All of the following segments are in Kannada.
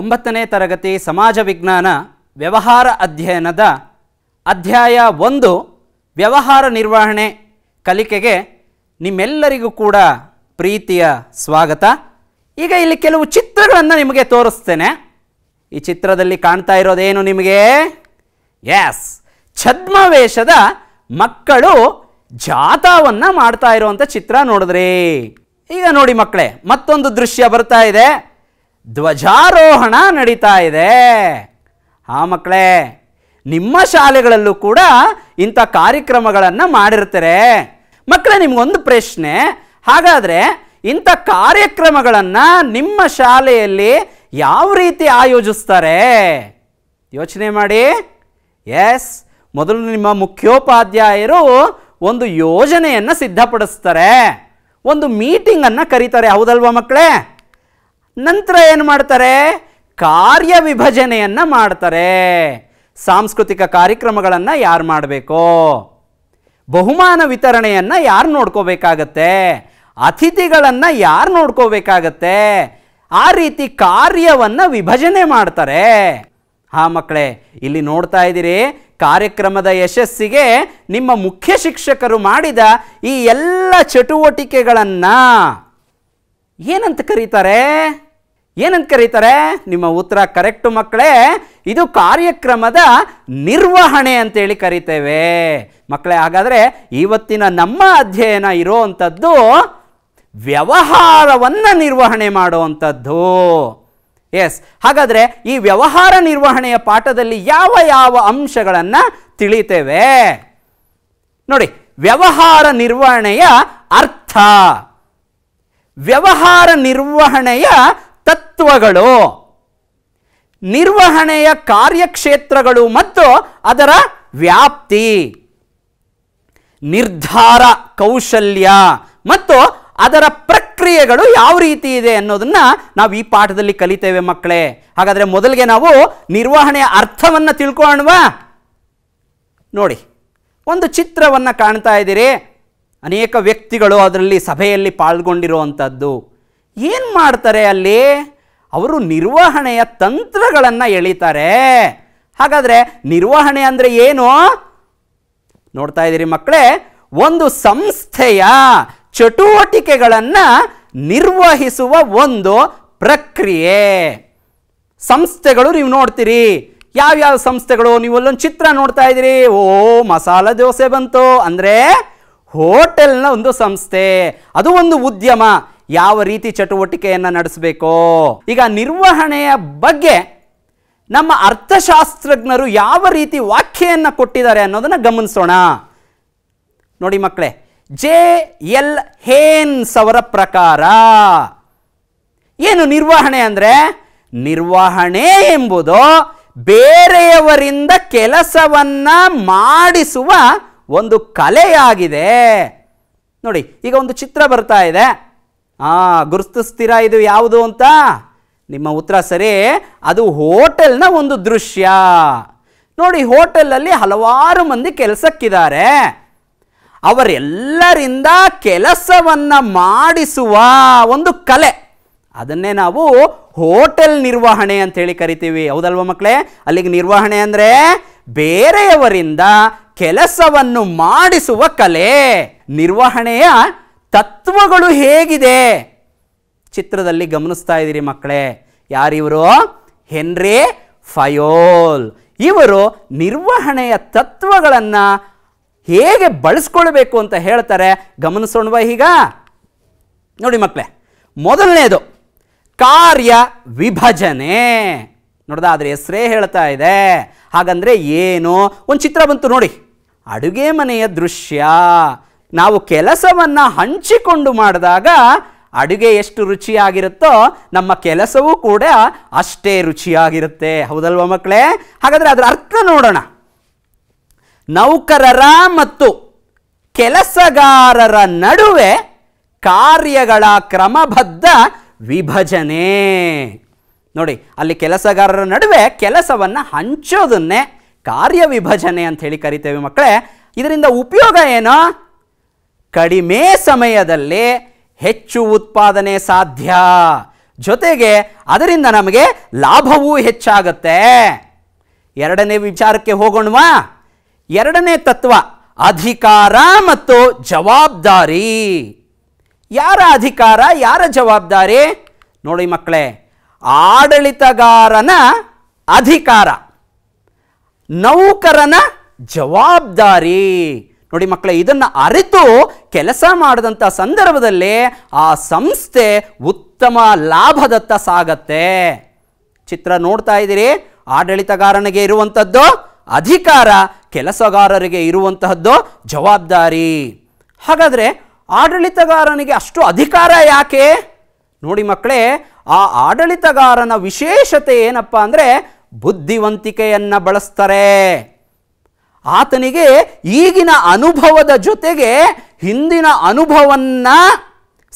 ಒಂಬತ್ತನೇ ತರಗತಿ ಸಮಾಜ ವಿಜ್ಞಾನ ವ್ಯವಹಾರ ಅಧ್ಯಯನದ ಅಧ್ಯಾಯ ಒಂದು ವ್ಯವಹಾರ ನಿರ್ವಹಣೆ ಕಲಿಕೆಗೆ ನಿಮ್ಮೆಲ್ಲರಿಗೂ ಕೂಡ ಪ್ರೀತಿಯ ಸ್ವಾಗತ ಈಗ ಇಲ್ಲಿ ಕೆಲವು ಚಿತ್ರಗಳನ್ನು ನಿಮಗೆ ತೋರಿಸ್ತೇನೆ ಈ ಚಿತ್ರದಲ್ಲಿ ಕಾಣ್ತಾ ಇರೋದೇನು ನಿಮಗೆ ಎಸ್ ಛದ್ಮವೇಷದ ಮಕ್ಕಳು ಜಾಥಾವನ್ನು ಮಾಡ್ತಾ ಇರುವಂಥ ಚಿತ್ರ ನೋಡಿದ್ರಿ ಈಗ ನೋಡಿ ಮಕ್ಕಳೇ ಮತ್ತೊಂದು ದೃಶ್ಯ ಬರ್ತಾ ಇದೆ ಧ್ವಜಾರೋಹಣ ನಡೀತಾ ಇದೆ ಆ ಮಕ್ಕಳೇ ನಿಮ್ಮ ಶಾಲೆಗಳಲ್ಲೂ ಕೂಡ ಇಂಥ ಕಾರ್ಯಕ್ರಮಗಳನ್ನು ಮಾಡಿರ್ತಾರೆ ಮಕ್ಕಳೇ ನಿಮಗೊಂದು ಪ್ರಶ್ನೆ ಹಾಗಾದರೆ ಇಂಥ ಕಾರ್ಯಕ್ರಮಗಳನ್ನು ನಿಮ್ಮ ಶಾಲೆಯಲ್ಲಿ ಯಾವ ರೀತಿ ಆಯೋಜಿಸ್ತಾರೆ ಯೋಚನೆ ಮಾಡಿ ಎಸ್ ಮೊದಲು ನಿಮ್ಮ ಮುಖ್ಯೋಪಾಧ್ಯಾಯರು ಒಂದು ಯೋಜನೆಯನ್ನು ಸಿದ್ಧಪಡಿಸ್ತಾರೆ ಒಂದು ಮೀಟಿಂಗನ್ನು ಕರೀತಾರೆ ಹೌದಲ್ವಾ ಮಕ್ಕಳೇ ನಂತರ ಏನು ಮಾಡ್ತಾರೆ ಕಾರ್ಯ ವಿಭಜನೆಯನ್ನು ಮಾಡ್ತಾರೆ ಸಾಂಸ್ಕೃತಿಕ ಕಾರ್ಯಕ್ರಮಗಳನ್ನು ಯಾರು ಮಾಡಬೇಕು ಬಹುಮಾನ ವಿತರಣೆಯನ್ನು ಯಾರು ನೋಡ್ಕೋಬೇಕಾಗತ್ತೆ ಅತಿಥಿಗಳನ್ನು ಯಾರು ನೋಡ್ಕೋಬೇಕಾಗತ್ತೆ ಆ ರೀತಿ ಕಾರ್ಯವನ್ನು ವಿಭಜನೆ ಮಾಡ್ತಾರೆ ಹಾ ಮಕ್ಕಳೇ ಇಲ್ಲಿ ನೋಡ್ತಾ ಇದ್ದೀರಿ ಕಾರ್ಯಕ್ರಮದ ಯಶಸ್ಸಿಗೆ ನಿಮ್ಮ ಮುಖ್ಯ ಶಿಕ್ಷಕರು ಮಾಡಿದ ಈ ಎಲ್ಲ ಚಟುವಟಿಕೆಗಳನ್ನು ಏನಂತ ಕರೀತಾರೆ ಏನಂತ ಕರೀತಾರೆ ನಿಮ್ಮ ಉತ್ತರ ಕರೆಕ್ಟು ಮಕ್ಕಳೇ ಇದು ಕಾರ್ಯಕ್ರಮದ ನಿರ್ವಹಣೆ ಅಂತೇಳಿ ಕರಿತೇವೆ ಮಕ್ಕಳೇ ಹಾಗಾದರೆ ಇವತ್ತಿನ ನಮ್ಮ ಅಧ್ಯಯನ ಇರೋ ಅಂಥದ್ದು ವ್ಯವಹಾರವನ್ನು ನಿರ್ವಹಣೆ ಮಾಡುವಂಥದ್ದು ಎಸ್ ಹಾಗಾದರೆ ಈ ವ್ಯವಹಾರ ನಿರ್ವಹಣೆಯ ಪಾಠದಲ್ಲಿ ಯಾವ ಯಾವ ಅಂಶಗಳನ್ನು ತಿಳಿತೇವೆ ನೋಡಿ ವ್ಯವಹಾರ ನಿರ್ವಹಣೆಯ ಅರ್ಥ ವ್ಯವಹಾರ ನಿರ್ವಹಣೆಯ ತತ್ವಗಳು ನಿರ್ವಹಣೆಯ ಕಾರ್ಯಕ್ಷೇತ್ರಗಳು ಮತ್ತು ಅದರ ವ್ಯಾಪ್ತಿ ನಿರ್ಧಾರ ಕೌಶಲ್ಯ ಮತ್ತು ಅದರ ಪ್ರಕ್ರಿಯೆಗಳು ಯಾವ ರೀತಿ ಇದೆ ಅನ್ನೋದನ್ನು ನಾವು ಈ ಪಾಠದಲ್ಲಿ ಕಲಿತೇವೆ ಮಕ್ಕಳೇ ಹಾಗಾದರೆ ಮೊದಲಿಗೆ ನಾವು ನಿರ್ವಹಣೆಯ ಅರ್ಥವನ್ನು ತಿಳ್ಕೊಳ್ಳೋಣವಾ ನೋಡಿ ಒಂದು ಚಿತ್ರವನ್ನು ಕಾಣ್ತಾ ಇದ್ದೀರಿ ಅನೇಕ ವ್ಯಕ್ತಿಗಳು ಅದರಲ್ಲಿ ಸಭೆಯಲ್ಲಿ ಪಾಲ್ಗೊಂಡಿರುವಂಥದ್ದು ಏನು ಮಾಡ್ತಾರೆ ಅಲ್ಲಿ ಅವರು ನಿರ್ವಹಣೆಯ ತಂತ್ರಗಳನ್ನು ಎಳಿತಾರೆ ಹಾಗಾದರೆ ನಿರ್ವಹಣೆ ಅಂದರೆ ಏನು ನೋಡ್ತಾ ಇದ್ದೀರಿ ಮಕ್ಕಳೇ ಒಂದು ಸಂಸ್ಥೆಯ ಚಟುವಟಿಕೆಗಳನ್ನು ನಿರ್ವಹಿಸುವ ಒಂದು ಪ್ರಕ್ರಿಯೆ ಸಂಸ್ಥೆಗಳು ನೀವು ನೋಡ್ತೀರಿ ಯಾವ್ಯಾವ ಸಂಸ್ಥೆಗಳು ನೀವು ಅಲ್ಲೊಂದು ಚಿತ್ರ ನೋಡ್ತಾ ಇದ್ದೀರಿ ಓ ಮಸಾಲ ದೋಸೆ ಬಂತು ಅಂದರೆ ಹೋಟೆಲ್ನ ಒಂದು ಸಂಸ್ಥೆ ಅದು ಒಂದು ಉದ್ಯಮ ಯಾವ ರೀತಿ ಚಟುವಟಿಕೆಯನ್ನು ನಡೆಸಬೇಕು ಈಗ ನಿರ್ವಹಣೆಯ ಬಗ್ಗೆ ನಮ್ಮ ಅರ್ಥಶಾಸ್ತ್ರಜ್ಞರು ಯಾವ ರೀತಿ ವ್ಯಾಖ್ಯೆಯನ್ನು ಕೊಟ್ಟಿದ್ದಾರೆ ಅನ್ನೋದನ್ನು ಗಮನಿಸೋಣ ನೋಡಿ ಮಕ್ಕಳೇ ಜೆ ಎಲ್ ಹೇನ್ಸ್ ಅವರ ಪ್ರಕಾರ ಏನು ನಿರ್ವಹಣೆ ಅಂದರೆ ನಿರ್ವಹಣೆ ಎಂಬುದು ಬೇರೆಯವರಿಂದ ಕೆಲಸವನ್ನು ಮಾಡಿಸುವ ಒಂದು ಕಲೆಯಾಗಿದೆ ನೋಡಿ ಈಗ ಒಂದು ಚಿತ್ರ ಬರ್ತಾ ಇದೆ ಹಾಂ ಗುರುತಿಸ್ತೀರಾ ಇದು ಯಾವುದು ಅಂತ ನಿಮ್ಮ ಉತ್ತರ ಸರಿ ಅದು ಹೋಟೆಲ್ನ ಒಂದು ದೃಶ್ಯ ನೋಡಿ ಹೋಟೆಲಲ್ಲಿ ಹಲವಾರು ಮಂದಿ ಕೆಲಸಕ್ಕಿದ್ದಾರೆ ಅವರೆಲ್ಲರಿಂದ ಕೆಲಸವನ್ನು ಮಾಡಿಸುವ ಒಂದು ಕಲೆ ಅದನ್ನೇ ನಾವು ಹೋಟೆಲ್ ನಿರ್ವಹಣೆ ಅಂತ ಹೇಳಿ ಕರಿತೀವಿ ಹೌದಲ್ವ ಮಕ್ಕಳೇ ಅಲ್ಲಿಗೆ ನಿರ್ವಹಣೆ ಅಂದರೆ ಬೇರೆಯವರಿಂದ ಕೆಲಸವನ್ನು ಮಾಡಿಸುವ ಕಲೆ ನಿರ್ವಹಣೆಯ ತತ್ವಗಳು ಹೇಗಿದೆ ಚಿತ್ರದಲ್ಲಿ ಗಮನಿಸ್ತಾ ಇದ್ದೀರಿ ಮಕ್ಕಳೇ ಯಾರಿವರು ಹೆನ್ರಿ ಫಯೋಲ್ ಇವರು ನಿರ್ವಹಣೆಯ ತತ್ವಗಳನ್ನು ಹೇಗೆ ಬಳಸ್ಕೊಳ್ಬೇಕು ಅಂತ ಹೇಳ್ತಾರೆ ಗಮನಿಸೋಣ ಈಗ ನೋಡಿ ಮಕ್ಕಳೇ ಮೊದಲನೇದು ಕಾರ್ಯ ವಿಭಜನೆ ನೋಡ್ದ ಆದರೆ ಹೆಸರೇ ಹೇಳ್ತಾ ಇದೆ ಹಾಗಂದರೆ ಏನು ಒಂದು ಚಿತ್ರ ಬಂತು ನೋಡಿ ಅಡುಗೆ ಮನೆಯ ದೃಶ್ಯ ನಾವು ಕೆಲಸವನ್ನು ಹಂಚಿಕೊಂಡು ಮಾಡಿದಾಗ ಅಡುಗೆ ಎಷ್ಟು ರುಚಿಯಾಗಿರುತ್ತೋ ನಮ್ಮ ಕೆಲಸವೂ ಕೂಡ ಅಷ್ಟೇ ರುಚಿಯಾಗಿರುತ್ತೆ ಹೌದಲ್ವ ಮಕ್ಕಳೇ ಹಾಗಾದರೆ ಅದರ ಅರ್ಥ ನೋಡೋಣ ನೌಕರರ ಮತ್ತು ಕೆಲಸಗಾರರ ನಡುವೆ ಕಾರ್ಯಗಳ ಕ್ರಮಬದ್ಧ ವಿಭಜನೆ ನೋಡಿ ಅಲ್ಲಿ ಕೆಲಸಗಾರರ ನಡುವೆ ಕೆಲಸವನ್ನು ಹಂಚೋದನ್ನೇ ಕಾರ್ಯ ವಿಭಜನೆ ಅಂತ ಹೇಳಿ ಕರಿತೇವೆ ಮಕ್ಕಳೇ ಇದರಿಂದ ಉಪಯೋಗ ಏನೋ ಕಡಿಮೆ ಸಮಯದಲ್ಲಿ ಹೆಚ್ಚು ಉತ್ಪಾದನೆ ಸಾಧ್ಯ ಜೊತೆಗೆ ಅದರಿಂದ ನಮಗೆ ಲಾಭವೂ ಹೆಚ್ಚಾಗತ್ತೆ ಎರಡನೇ ವಿಚಾರಕ್ಕೆ ಹೋಗೋಣವಾ ಎರಡನೇ ತತ್ವ ಅಧಿಕಾರ ಮತ್ತು ಜವಾಬ್ದಾರಿ ಯಾರ ಅಧಿಕಾರ ಯಾರ ಜವಾಬ್ದಾರಿ ನೋಡಿ ಮಕ್ಕಳೇ ಆಡಳಿತಗಾರನ ಅಧಿಕಾರ ನೌಕರನ ಜವಾಬ್ದಾರಿ ನೋಡಿ ಮಕ್ಕಳೇ ಇದನ್ನು ಅರಿತು ಕೆಲಸ ಮಾಡಿದಂಥ ಸಂದರ್ಭದಲ್ಲಿ ಆ ಸಂಸ್ಥೆ ಉತ್ತಮ ಲಾಭದತ್ತ ಸಾಗತ್ತೆ ಚಿತ್ರ ನೋಡ್ತಾ ಇದ್ದೀರಿ ಆಡಳಿತಗಾರನಿಗೆ ಇರುವಂಥದ್ದು ಅಧಿಕಾರ ಕೆಲಸಗಾರರಿಗೆ ಇರುವಂತಹದ್ದು ಜವಾಬ್ದಾರಿ ಹಾಗಾದರೆ ಆಡಳಿತಗಾರನಿಗೆ ಅಷ್ಟು ಅಧಿಕಾರ ಯಾಕೆ ನೋಡಿ ಮಕ್ಕಳೇ ಆ ಆಡಳಿತಗಾರನ ವಿಶೇಷತೆ ಏನಪ್ಪ ಅಂದರೆ ಬುದ್ಧಿವಂತಿಕೆಯನ್ನು ಬಳಸ್ತಾರೆ ಆತನಿಗೆ ಈಗಿನ ಅನುಭವದ ಜೊತೆಗೆ ಹಿಂದಿನ ಅನುಭವನ್ನ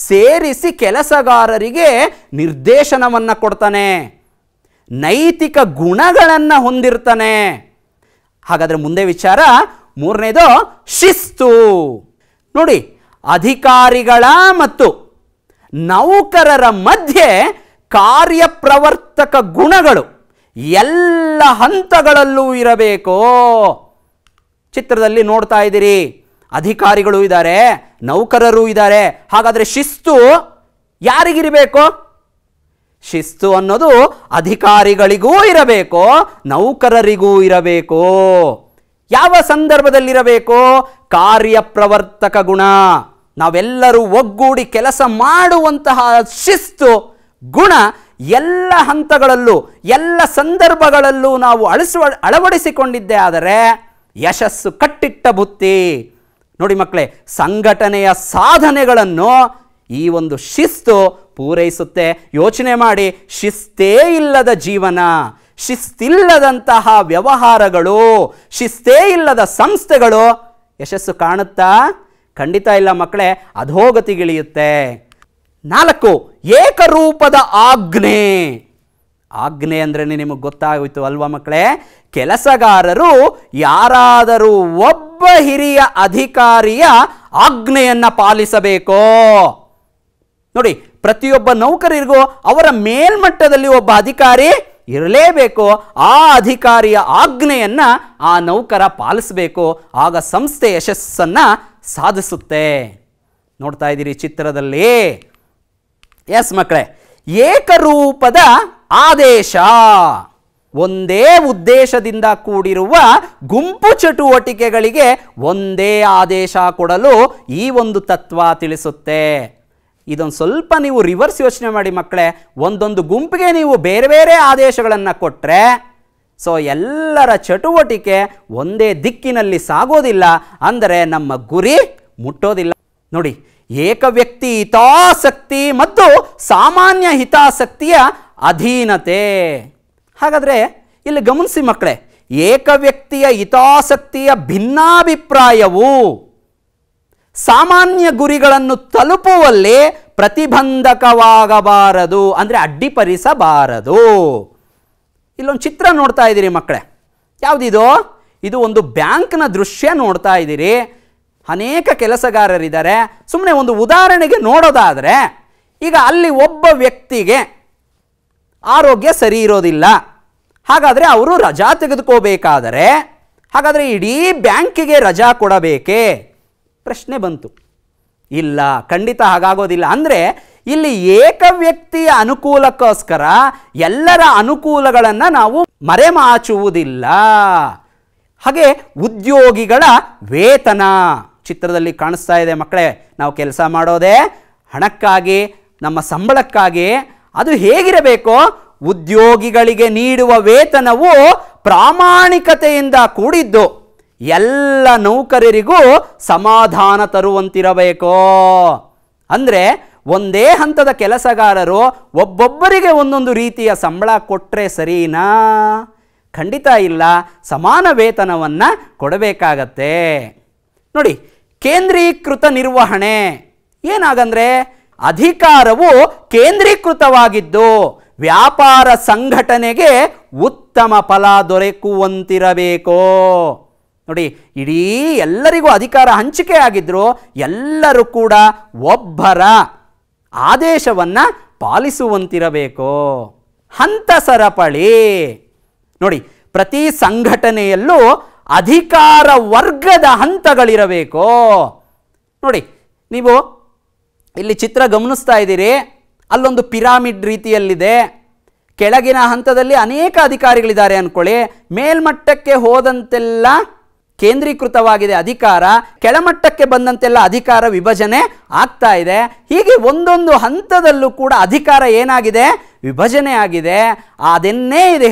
ಸೇರಿಸಿ ಕೆಲಸಗಾರರಿಗೆ ನಿರ್ದೇಶನವನ್ನು ಕೊಡ್ತಾನೆ ನೈತಿಕ ಗುಣಗಳನ್ನು ಹೊಂದಿರ್ತಾನೆ ಹಾಗಾದರೆ ಮುಂದೆ ವಿಚಾರ ಮೂರನೇದು ಶಿಸ್ತು ನೋಡಿ ಅಧಿಕಾರಿಗಳ ಮತ್ತು ನೌಕರರ ಮಧ್ಯೆ ಕಾರ್ಯಪ್ರವರ್ತಕ ಗುಣಗಳು ಎಲ್ಲ ಹಂತಗಳಲ್ಲೂ ಇರಬೇಕು ಚಿತ್ರದಲ್ಲಿ ನೋಡ್ತಾ ಇದ್ದೀರಿ ಅಧಿಕಾರಿಗಳು ಇದ್ದಾರೆ ನೌಕರರು ಇದ್ದಾರೆ ಹಾಗಾದರೆ ಶಿಸ್ತು ಯಾರಿಗಿರಬೇಕು ಶಿಸ್ತು ಅನ್ನೋದು ಅಧಿಕಾರಿಗಳಿಗೂ ಇರಬೇಕು ನೌಕರರಿಗೂ ಇರಬೇಕು ಯಾವ ಸಂದರ್ಭದಲ್ಲಿರಬೇಕು ಕಾರ್ಯಪ್ರವರ್ತಕ ಗುಣ ನಾವೆಲ್ಲರೂ ಒಗ್ಗೂಡಿ ಕೆಲಸ ಮಾಡುವಂತಹ ಶಿಸ್ತು ಗುಣ ಎಲ್ಲ ಹಂತಗಳಲ್ಲೂ ಎಲ್ಲ ಸಂದರ್ಭಗಳಲ್ಲೂ ನಾವು ಅಳಿಸುವ ಅಳವಡಿಸಿಕೊಂಡಿದ್ದೇ ಆದರೆ ಯಶಸ್ಸು ಕಟ್ಟಿಟ್ಟ ಬುತ್ತಿ ನೋಡಿ ಮಕ್ಕಳೇ ಸಂಘಟನೆಯ ಸಾಧನೆಗಳನ್ನು ಈ ಒಂದು ಶಿಸ್ತು ಪೂರೈಸುತ್ತೆ ಯೋಚನೆ ಮಾಡಿ ಶಿಸ್ತೇ ಇಲ್ಲದ ಜೀವನ ಶಿಸ್ತಿಲ್ಲದಂತಹ ವ್ಯವಹಾರಗಳು ಶಿಸ್ತೇ ಇಲ್ಲದ ಸಂಸ್ಥೆಗಳು ಯಶಸ್ಸು ಕಾಣುತ್ತಾ ಖಂಡಿತ ಇಲ್ಲ ಮಕ್ಕಳೇ ಅಧೋಗತಿಗಿಳಿಯುತ್ತೆ ನಾಲ್ಕು ಏಕರೂಪದ ಆಜ್ಞೆ ಆಜ್ಞೆ ಅಂದ್ರೇ ನಿಮಗೆ ಗೊತ್ತಾಗೋಯ್ತು ಅಲ್ವಾ ಮಕ್ಕಳೇ ಕೆಲಸಗಾರರು ಯಾರಾದರೂ ಒಬ್ಬ ಹಿರಿಯ ಅಧಿಕಾರಿಯ ಆಜ್ಞೆಯನ್ನು ಪಾಲಿಸಬೇಕೋ ನೋಡಿ ಪ್ರತಿಯೊಬ್ಬ ನೌಕರರಿಗೂ ಅವರ ಮೇಲ್ಮಟ್ಟದಲ್ಲಿ ಒಬ್ಬ ಅಧಿಕಾರಿ ಇರಲೇಬೇಕು ಆ ಅಧಿಕಾರಿಯ ಆಜ್ಞೆಯನ್ನು ಆ ನೌಕರ ಪಾಲಿಸಬೇಕು ಆಗ ಸಂಸ್ಥೆ ಯಶಸ್ಸನ್ನು ಸಾಧಿಸುತ್ತೆ ನೋಡ್ತಾ ಇದ್ದೀರಿ ಚಿತ್ರದಲ್ಲಿ ಎಸ್ ಮಕ್ಕಳೇ ಏಕರೂಪದ ಆದೇಶ ಒಂದೇ ಉದ್ದೇಶದಿಂದ ಕೂಡಿರುವ ಗುಂಪು ಚಟುವಟಿಕೆಗಳಿಗೆ ಒಂದೇ ಆದೇಶ ಕೊಡಲು ಈ ಒಂದು ತತ್ವ ತಿಳಿಸುತ್ತೆ ಇದೊಂದು ಸ್ವಲ್ಪ ನೀವು ರಿವರ್ಸ್ ಯೋಚನೆ ಮಾಡಿ ಮಕ್ಕಳೇ ಒಂದೊಂದು ಗುಂಪಿಗೆ ನೀವು ಬೇರೆ ಬೇರೆ ಆದೇಶಗಳನ್ನು ಕೊಟ್ಟರೆ ಸೊ ಎಲ್ಲರ ಚಟುವಟಿಕೆ ಒಂದೇ ದಿಕ್ಕಿನಲ್ಲಿ ಸಾಗೋದಿಲ್ಲ ಅಂದರೆ ನಮ್ಮ ಗುರಿ ಮುಟ್ಟೋದಿಲ್ಲ ನೋಡಿ ಏಕ ವ್ಯಕ್ತಿ ಹಿತಾಸಕ್ತಿ ಮತ್ತು ಸಾಮಾನ್ಯ ಹಿತಾಸಕ್ತಿಯ ಅಧೀನತೆ ಹಾಗಾದರೆ ಇಲ್ಲಿ ಗಮನಿಸಿ ಮಕ್ಕಳೇ ವ್ಯಕ್ತಿಯ ಹಿತಾಸಕ್ತಿಯ ಭಿನ್ನಾಭಿಪ್ರಾಯವು ಸಾಮಾನ್ಯ ಗುರಿಗಳನ್ನು ತಲುಪುವಲ್ಲಿ ಪ್ರತಿಬಂಧಕವಾಗಬಾರದು ಅಂದರೆ ಅಡ್ಡಿಪಡಿಸಬಾರದು ಇಲ್ಲೊಂದು ಚಿತ್ರ ನೋಡ್ತಾ ಇದ್ದೀರಿ ಮಕ್ಕಳೇ ಯಾವುದಿದು ಇದು ಒಂದು ಬ್ಯಾಂಕ್ನ ದೃಶ್ಯ ನೋಡ್ತಾ ಇದ್ದೀರಿ ಅನೇಕ ಕೆಲಸಗಾರರಿದ್ದಾರೆ ಸುಮ್ಮನೆ ಒಂದು ಉದಾಹರಣೆಗೆ ನೋಡೋದಾದರೆ ಈಗ ಅಲ್ಲಿ ಒಬ್ಬ ವ್ಯಕ್ತಿಗೆ ಆರೋಗ್ಯ ಸರಿ ಇರೋದಿಲ್ಲ ಹಾಗಾದರೆ ಅವರು ರಜಾ ತೆಗೆದುಕೋಬೇಕಾದರೆ ಹಾಗಾದರೆ ಇಡೀ ಬ್ಯಾಂಕಿಗೆ ರಜಾ ಕೊಡಬೇಕೇ ಪ್ರಶ್ನೆ ಬಂತು ಇಲ್ಲ ಖಂಡಿತ ಹಾಗಾಗೋದಿಲ್ಲ ಅಂದರೆ ಇಲ್ಲಿ ಏಕ ವ್ಯಕ್ತಿಯ ಅನುಕೂಲಕ್ಕೋಸ್ಕರ ಎಲ್ಲರ ಅನುಕೂಲಗಳನ್ನು ನಾವು ಮರೆಮಾಚುವುದಿಲ್ಲ ಹಾಗೆ ಉದ್ಯೋಗಿಗಳ ವೇತನ ಚಿತ್ರದಲ್ಲಿ ಕಾಣಿಸ್ತಾ ಇದೆ ಮಕ್ಕಳೇ ನಾವು ಕೆಲಸ ಮಾಡೋದೇ ಹಣಕ್ಕಾಗಿ ನಮ್ಮ ಸಂಬಳಕ್ಕಾಗಿ ಅದು ಹೇಗಿರಬೇಕು ಉದ್ಯೋಗಿಗಳಿಗೆ ನೀಡುವ ವೇತನವು ಪ್ರಾಮಾಣಿಕತೆಯಿಂದ ಕೂಡಿದ್ದು ಎಲ್ಲ ನೌಕರರಿಗೂ ಸಮಾಧಾನ ತರುವಂತಿರಬೇಕು ಅಂದರೆ ಒಂದೇ ಹಂತದ ಕೆಲಸಗಾರರು ಒಬ್ಬೊಬ್ಬರಿಗೆ ಒಂದೊಂದು ರೀತಿಯ ಸಂಬಳ ಕೊಟ್ಟರೆ ಸರಿನಾ ಖಂಡಿತ ಇಲ್ಲ ಸಮಾನ ವೇತನವನ್ನು ಕೊಡಬೇಕಾಗತ್ತೆ ನೋಡಿ ಕೇಂದ್ರೀಕೃತ ನಿರ್ವಹಣೆ ಏನಾಗಂದರೆ ಅಧಿಕಾರವು ಕೇಂದ್ರೀಕೃತವಾಗಿದ್ದು ವ್ಯಾಪಾರ ಸಂಘಟನೆಗೆ ಉತ್ತಮ ಫಲ ದೊರಕುವಂತಿರಬೇಕು ನೋಡಿ ಇಡೀ ಎಲ್ಲರಿಗೂ ಅಧಿಕಾರ ಹಂಚಿಕೆ ಆಗಿದ್ದರೂ ಎಲ್ಲರೂ ಕೂಡ ಒಬ್ಬರ ಆದೇಶವನ್ನು ಪಾಲಿಸುವಂತಿರಬೇಕು ಹಂತ ಸರಪಳಿ ನೋಡಿ ಪ್ರತಿ ಸಂಘಟನೆಯಲ್ಲೂ ಅಧಿಕಾರ ವರ್ಗದ ಹಂತಗಳಿರಬೇಕು ನೋಡಿ ನೀವು ಇಲ್ಲಿ ಚಿತ್ರ ಗಮನಿಸ್ತಾ ಇದ್ದೀರಿ ಅಲ್ಲೊಂದು ಪಿರಾಮಿಡ್ ರೀತಿಯಲ್ಲಿದೆ ಕೆಳಗಿನ ಹಂತದಲ್ಲಿ ಅನೇಕ ಅಧಿಕಾರಿಗಳಿದ್ದಾರೆ ಅಂದ್ಕೊಳ್ಳಿ ಮೇಲ್ಮಟ್ಟಕ್ಕೆ ಹೋದಂತೆಲ್ಲ ಕೇಂದ್ರೀಕೃತವಾಗಿದೆ ಅಧಿಕಾರ ಕೆಳಮಟ್ಟಕ್ಕೆ ಬಂದಂತೆಲ್ಲ ಅಧಿಕಾರ ವಿಭಜನೆ ಆಗ್ತಾ ಇದೆ ಹೀಗೆ ಒಂದೊಂದು ಹಂತದಲ್ಲೂ ಕೂಡ ಅಧಿಕಾರ ಏನಾಗಿದೆ ವಿಭಜನೆ ಆಗಿದೆ ಅದನ್ನೇ ಇದೆ